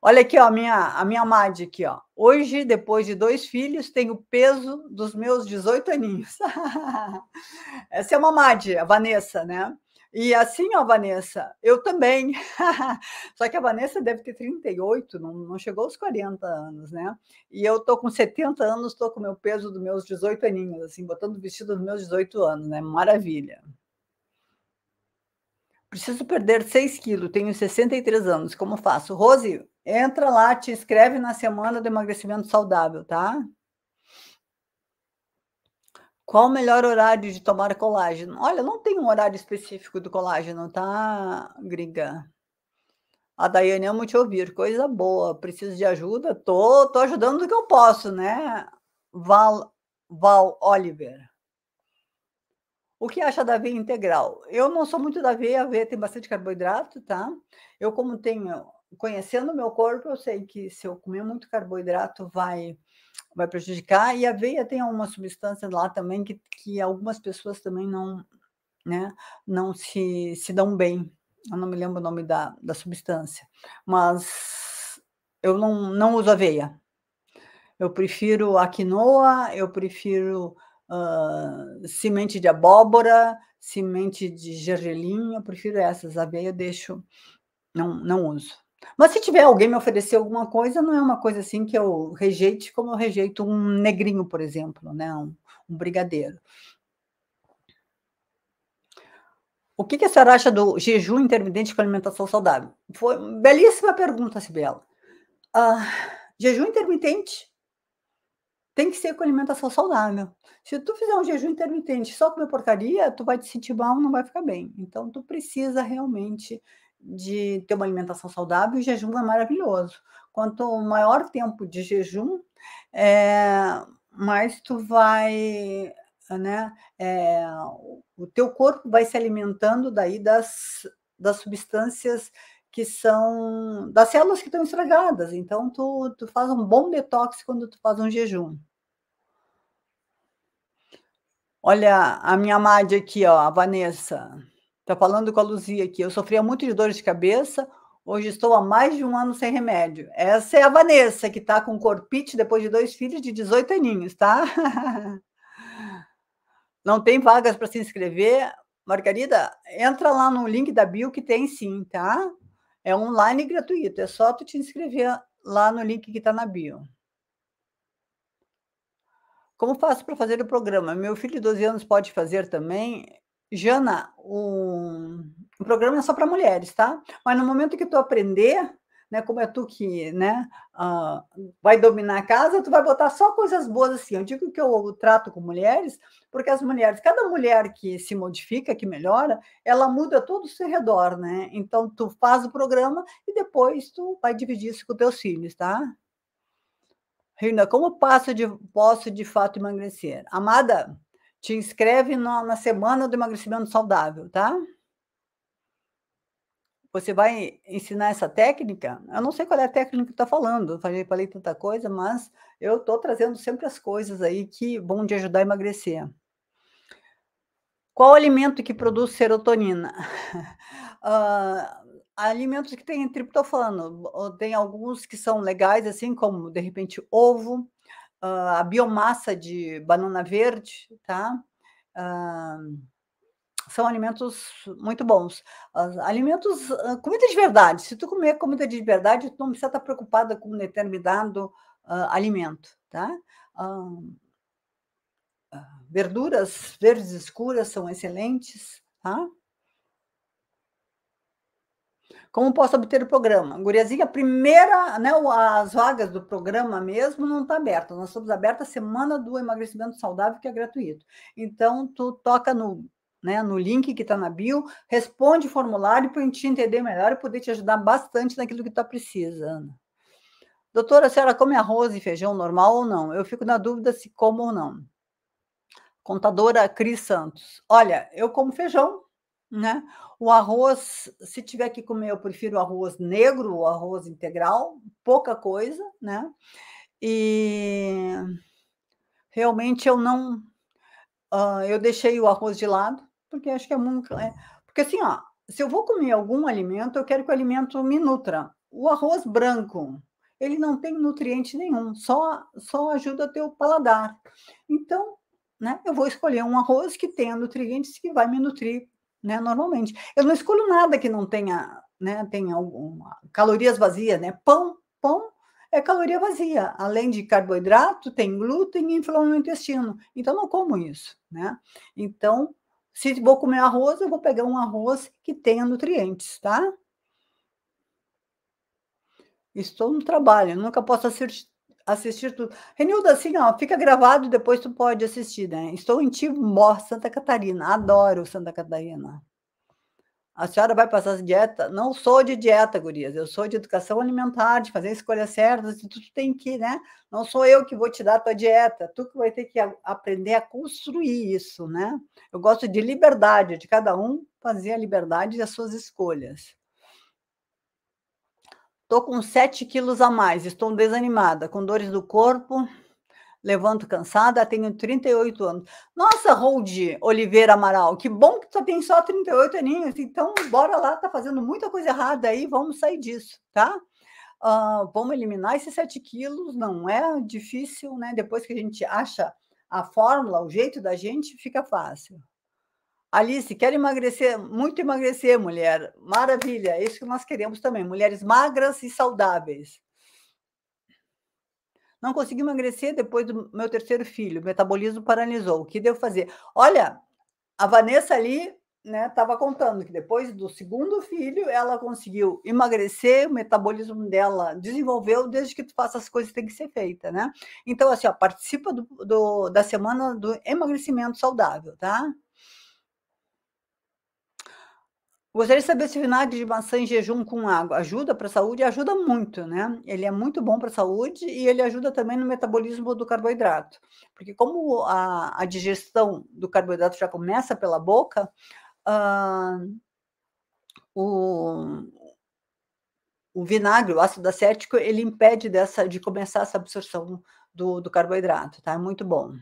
Olha aqui, ó, a minha, a minha Madi aqui, ó. Hoje, depois de dois filhos, tenho o peso dos meus 18 aninhos. Essa é uma Madi, a Vanessa, né? E assim, ó, Vanessa, eu também. Só que a Vanessa deve ter 38, não, não chegou aos 40 anos, né? E eu tô com 70 anos, tô com o meu peso dos meus 18 aninhos, assim, botando o vestido dos meus 18 anos, né? Maravilha. Preciso perder 6 quilos, tenho 63 anos, como faço? Rose, entra lá, te escreve na semana do emagrecimento saudável, tá? Qual o melhor horário de tomar colágeno? Olha, não tem um horário específico do colágeno, tá, gringa? A Daiane, amo te ouvir, coisa boa. Preciso de ajuda? Tô, tô ajudando do que eu posso, né? Val, Val Oliver. O que acha da aveia integral? Eu não sou muito da aveia, a aveia tem bastante carboidrato, tá? Eu como tenho, conhecendo o meu corpo, eu sei que se eu comer muito carboidrato vai vai prejudicar. E a aveia tem uma substância lá também que, que algumas pessoas também não, né, não se, se dão bem. Eu não me lembro o nome da, da substância, mas eu não, não uso aveia. Eu prefiro a quinoa, eu prefiro uh, semente de abóbora, semente de gergelim, eu prefiro essas. Aveia eu deixo, não, não uso. Mas se tiver alguém me oferecer alguma coisa, não é uma coisa assim que eu rejeite, como eu rejeito um negrinho, por exemplo, né? um, um brigadeiro. O que, que a senhora acha do jejum intermitente com alimentação saudável? Foi belíssima pergunta, Sibela. Ah, jejum intermitente tem que ser com alimentação saudável. Se tu fizer um jejum intermitente só comer porcaria, tu vai te sentir mal, não vai ficar bem. Então, tu precisa realmente de ter uma alimentação saudável, o jejum é maravilhoso. Quanto maior tempo de jejum, é, mais tu vai, né? É, o teu corpo vai se alimentando daí das, das substâncias que são das células que estão estragadas. Então, tu, tu faz um bom detox quando tu faz um jejum. Olha a minha Madi aqui, ó, a Vanessa. Tá falando com a Luzia aqui. Eu sofria muito de dores de cabeça. Hoje estou há mais de um ano sem remédio. Essa é a Vanessa, que está com corpite depois de dois filhos de 18 aninhos, tá? Não tem vagas para se inscrever. Margarida, entra lá no link da bio que tem sim, tá? É online gratuito. É só tu te inscrever lá no link que está na bio. Como faço para fazer o programa? Meu filho de 12 anos pode fazer também? Jana, o, o programa é só para mulheres, tá? Mas no momento que tu aprender, né, como é tu que né, uh, vai dominar a casa, tu vai botar só coisas boas assim. Eu digo que eu trato com mulheres, porque as mulheres, cada mulher que se modifica, que melhora, ela muda todo o seu redor, né? Então tu faz o programa e depois tu vai dividir isso com teus filhos, tá? Rina, como passo de, posso de fato emagrecer? Amada, te inscreve na semana do emagrecimento saudável, tá? Você vai ensinar essa técnica? Eu não sei qual é a técnica que está falando, eu falei, falei tanta coisa, mas eu estou trazendo sempre as coisas aí que vão te ajudar a emagrecer. Qual alimento que produz serotonina? uh, alimentos que têm triptofano. Tem alguns que são legais, assim como, de repente, ovo a biomassa de banana verde, tá? Ah, são alimentos muito bons. alimentos, ah, comida de verdade. Se tu comer comida de verdade, tu não precisa estar preocupada com um determinado ah, alimento, tá? verduras verdes escuras são excelentes, tá? Como posso obter o programa? Guriazinha, a primeira, né, as vagas do programa mesmo não está abertas. Nós estamos abertas a semana do emagrecimento saudável, que é gratuito. Então, tu toca no né, no link que está na bio, responde o formulário para a gente entender melhor e poder te ajudar bastante naquilo que tu tá precisando. Doutora, a senhora come arroz e feijão normal ou não? Eu fico na dúvida se como ou não. Contadora Cris Santos. Olha, eu como feijão, né? O arroz, se tiver que comer, eu prefiro arroz negro, o arroz integral, pouca coisa, né? E realmente eu não, uh, eu deixei o arroz de lado, porque acho que é muito, é, tá. porque assim, ó, se eu vou comer algum alimento, eu quero que o alimento me nutra. O arroz branco, ele não tem nutriente nenhum, só só ajuda teu paladar. Então, né? Eu vou escolher um arroz que tenha nutrientes que vai me nutrir né? Normalmente. Eu não escolho nada que não tenha, né? Tenha alguma calorias vazias, né? Pão, pão é caloria vazia. Além de carboidrato, tem glúten e inflama o intestino. Então não como isso, né? Então, se vou comer arroz, eu vou pegar um arroz que tenha nutrientes, tá? Estou no trabalho, nunca posso assistir tudo. Renilda, assim, ó, fica gravado e depois tu pode assistir, né? Estou em Timor, Santa Catarina. Adoro Santa Catarina. A senhora vai passar essa dieta? Não sou de dieta, gurias. Eu sou de educação alimentar, de fazer escolhas certas. E tu, tem que, né? Não sou eu que vou te dar a tua dieta. Tu que vai ter que aprender a construir isso, né? Eu gosto de liberdade, de cada um fazer a liberdade das suas escolhas. Estou com 7 quilos a mais, estou desanimada, com dores do corpo, levanto cansada, tenho 38 anos. Nossa, Roldi Oliveira Amaral, que bom que tu tem só 38 aninhos, então bora lá, tá fazendo muita coisa errada aí, vamos sair disso, tá? Uh, vamos eliminar esses 7 quilos, não é difícil, né? Depois que a gente acha a fórmula, o jeito da gente, fica fácil. Alice, quer emagrecer, muito emagrecer, mulher. Maravilha, é isso que nós queremos também. Mulheres magras e saudáveis. Não consegui emagrecer depois do meu terceiro filho, o metabolismo paralisou. O que devo fazer? Olha, a Vanessa ali né, estava contando que depois do segundo filho ela conseguiu emagrecer, o metabolismo dela desenvolveu desde que tu faça as coisas que tem que ser feita, né? Então, assim, ó, participa do, do da semana do emagrecimento saudável, tá? Gostaria de saber se o vinagre de maçã em jejum com água ajuda para a saúde? Ajuda muito, né? Ele é muito bom para a saúde e ele ajuda também no metabolismo do carboidrato. Porque como a, a digestão do carboidrato já começa pela boca, uh, o, o vinagre, o ácido acético, ele impede dessa de começar essa absorção do, do carboidrato, tá? É muito bom.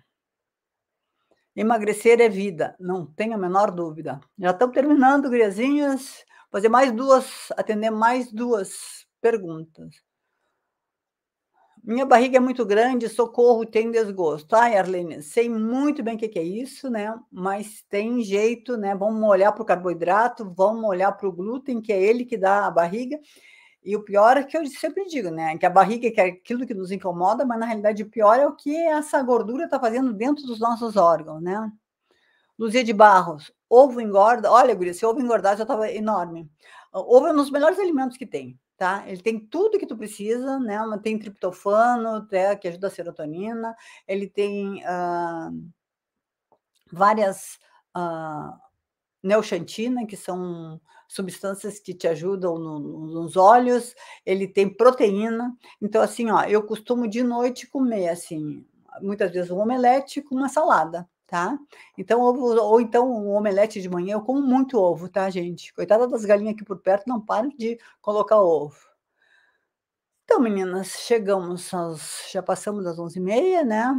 Emagrecer é vida, não tenho a menor dúvida. Já estamos terminando, guriazinhas. Fazer mais duas, atender mais duas perguntas. Minha barriga é muito grande, socorro, tem desgosto. Ai, Arlene, sei muito bem o que, que é isso, né? Mas tem jeito, né? Vamos olhar para o carboidrato, vamos olhar para o glúten, que é ele que dá a barriga. E o pior é que eu sempre digo, né? Que a barriga é, é aquilo que nos incomoda, mas na realidade o pior é o que essa gordura está fazendo dentro dos nossos órgãos, né? Luzia de Barros, ovo engorda. Olha, Guria, se ovo engordar já estava enorme. Ovo é um dos melhores alimentos que tem, tá? Ele tem tudo que tu precisa, né? Tem triptofano, né, que ajuda a serotonina, ele tem uh, várias uh, neoxantina, que são substâncias que te ajudam no, nos olhos, ele tem proteína. Então, assim, ó, eu costumo de noite comer, assim, muitas vezes um omelete com uma salada, tá? Então, ovo, ou então um omelete de manhã, eu como muito ovo, tá, gente? Coitada das galinhas aqui por perto, não param de colocar ovo. Então, meninas, chegamos, aos, já passamos das 11h30, né?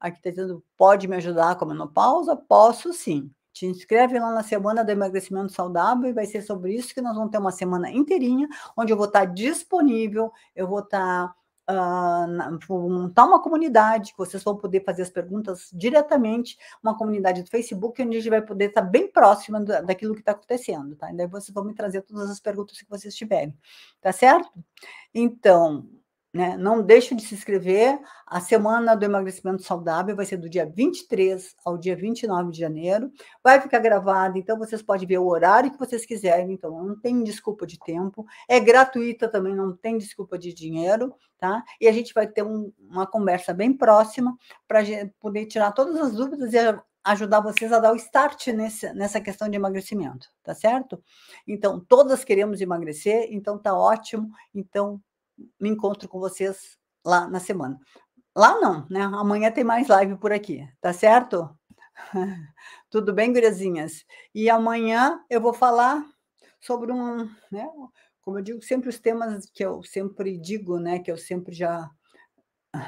Aqui tá dizendo, pode me ajudar com a menopausa? Posso sim. Te inscreve lá na Semana do Emagrecimento Saudável e vai ser sobre isso que nós vamos ter uma semana inteirinha, onde eu vou estar disponível, eu vou estar uh, vou montar uma comunidade que vocês vão poder fazer as perguntas diretamente, uma comunidade do Facebook, onde a gente vai poder estar bem próxima daquilo que está acontecendo, tá? E daí vocês vão me trazer todas as perguntas que vocês tiverem, tá certo? Então, né? Não deixe de se inscrever. A semana do emagrecimento saudável vai ser do dia 23 ao dia 29 de janeiro. Vai ficar gravada, então vocês podem ver o horário que vocês quiserem. Então não tem desculpa de tempo. É gratuita também, não tem desculpa de dinheiro, tá? E a gente vai ter um, uma conversa bem próxima para poder tirar todas as dúvidas e ajudar vocês a dar o start nesse, nessa questão de emagrecimento, tá certo? Então todas queremos emagrecer, então tá ótimo. Então me encontro com vocês lá na semana. Lá não, né? Amanhã tem mais live por aqui, tá certo? Tudo bem, guriazinhas? E amanhã eu vou falar sobre um, né? Como eu digo, sempre os temas que eu sempre digo, né? Que eu sempre já,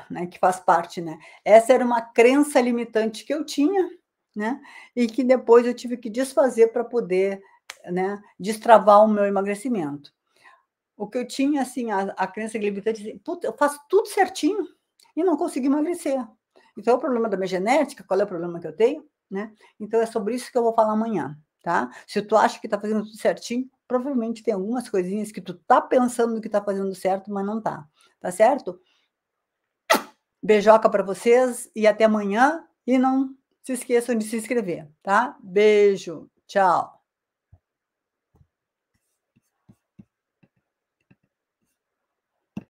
né? Que faz parte, né? Essa era uma crença limitante que eu tinha, né? E que depois eu tive que desfazer para poder, né? Destravar o meu emagrecimento o que eu tinha, assim, a, a crença limitante, assim, puta, eu faço tudo certinho e não consegui emagrecer. Então, é o problema da minha genética, qual é o problema que eu tenho, né? Então, é sobre isso que eu vou falar amanhã, tá? Se tu acha que tá fazendo tudo certinho, provavelmente tem algumas coisinhas que tu tá pensando que tá fazendo certo, mas não tá, tá certo? Beijoca para vocês e até amanhã. E não se esqueçam de se inscrever, tá? Beijo, tchau.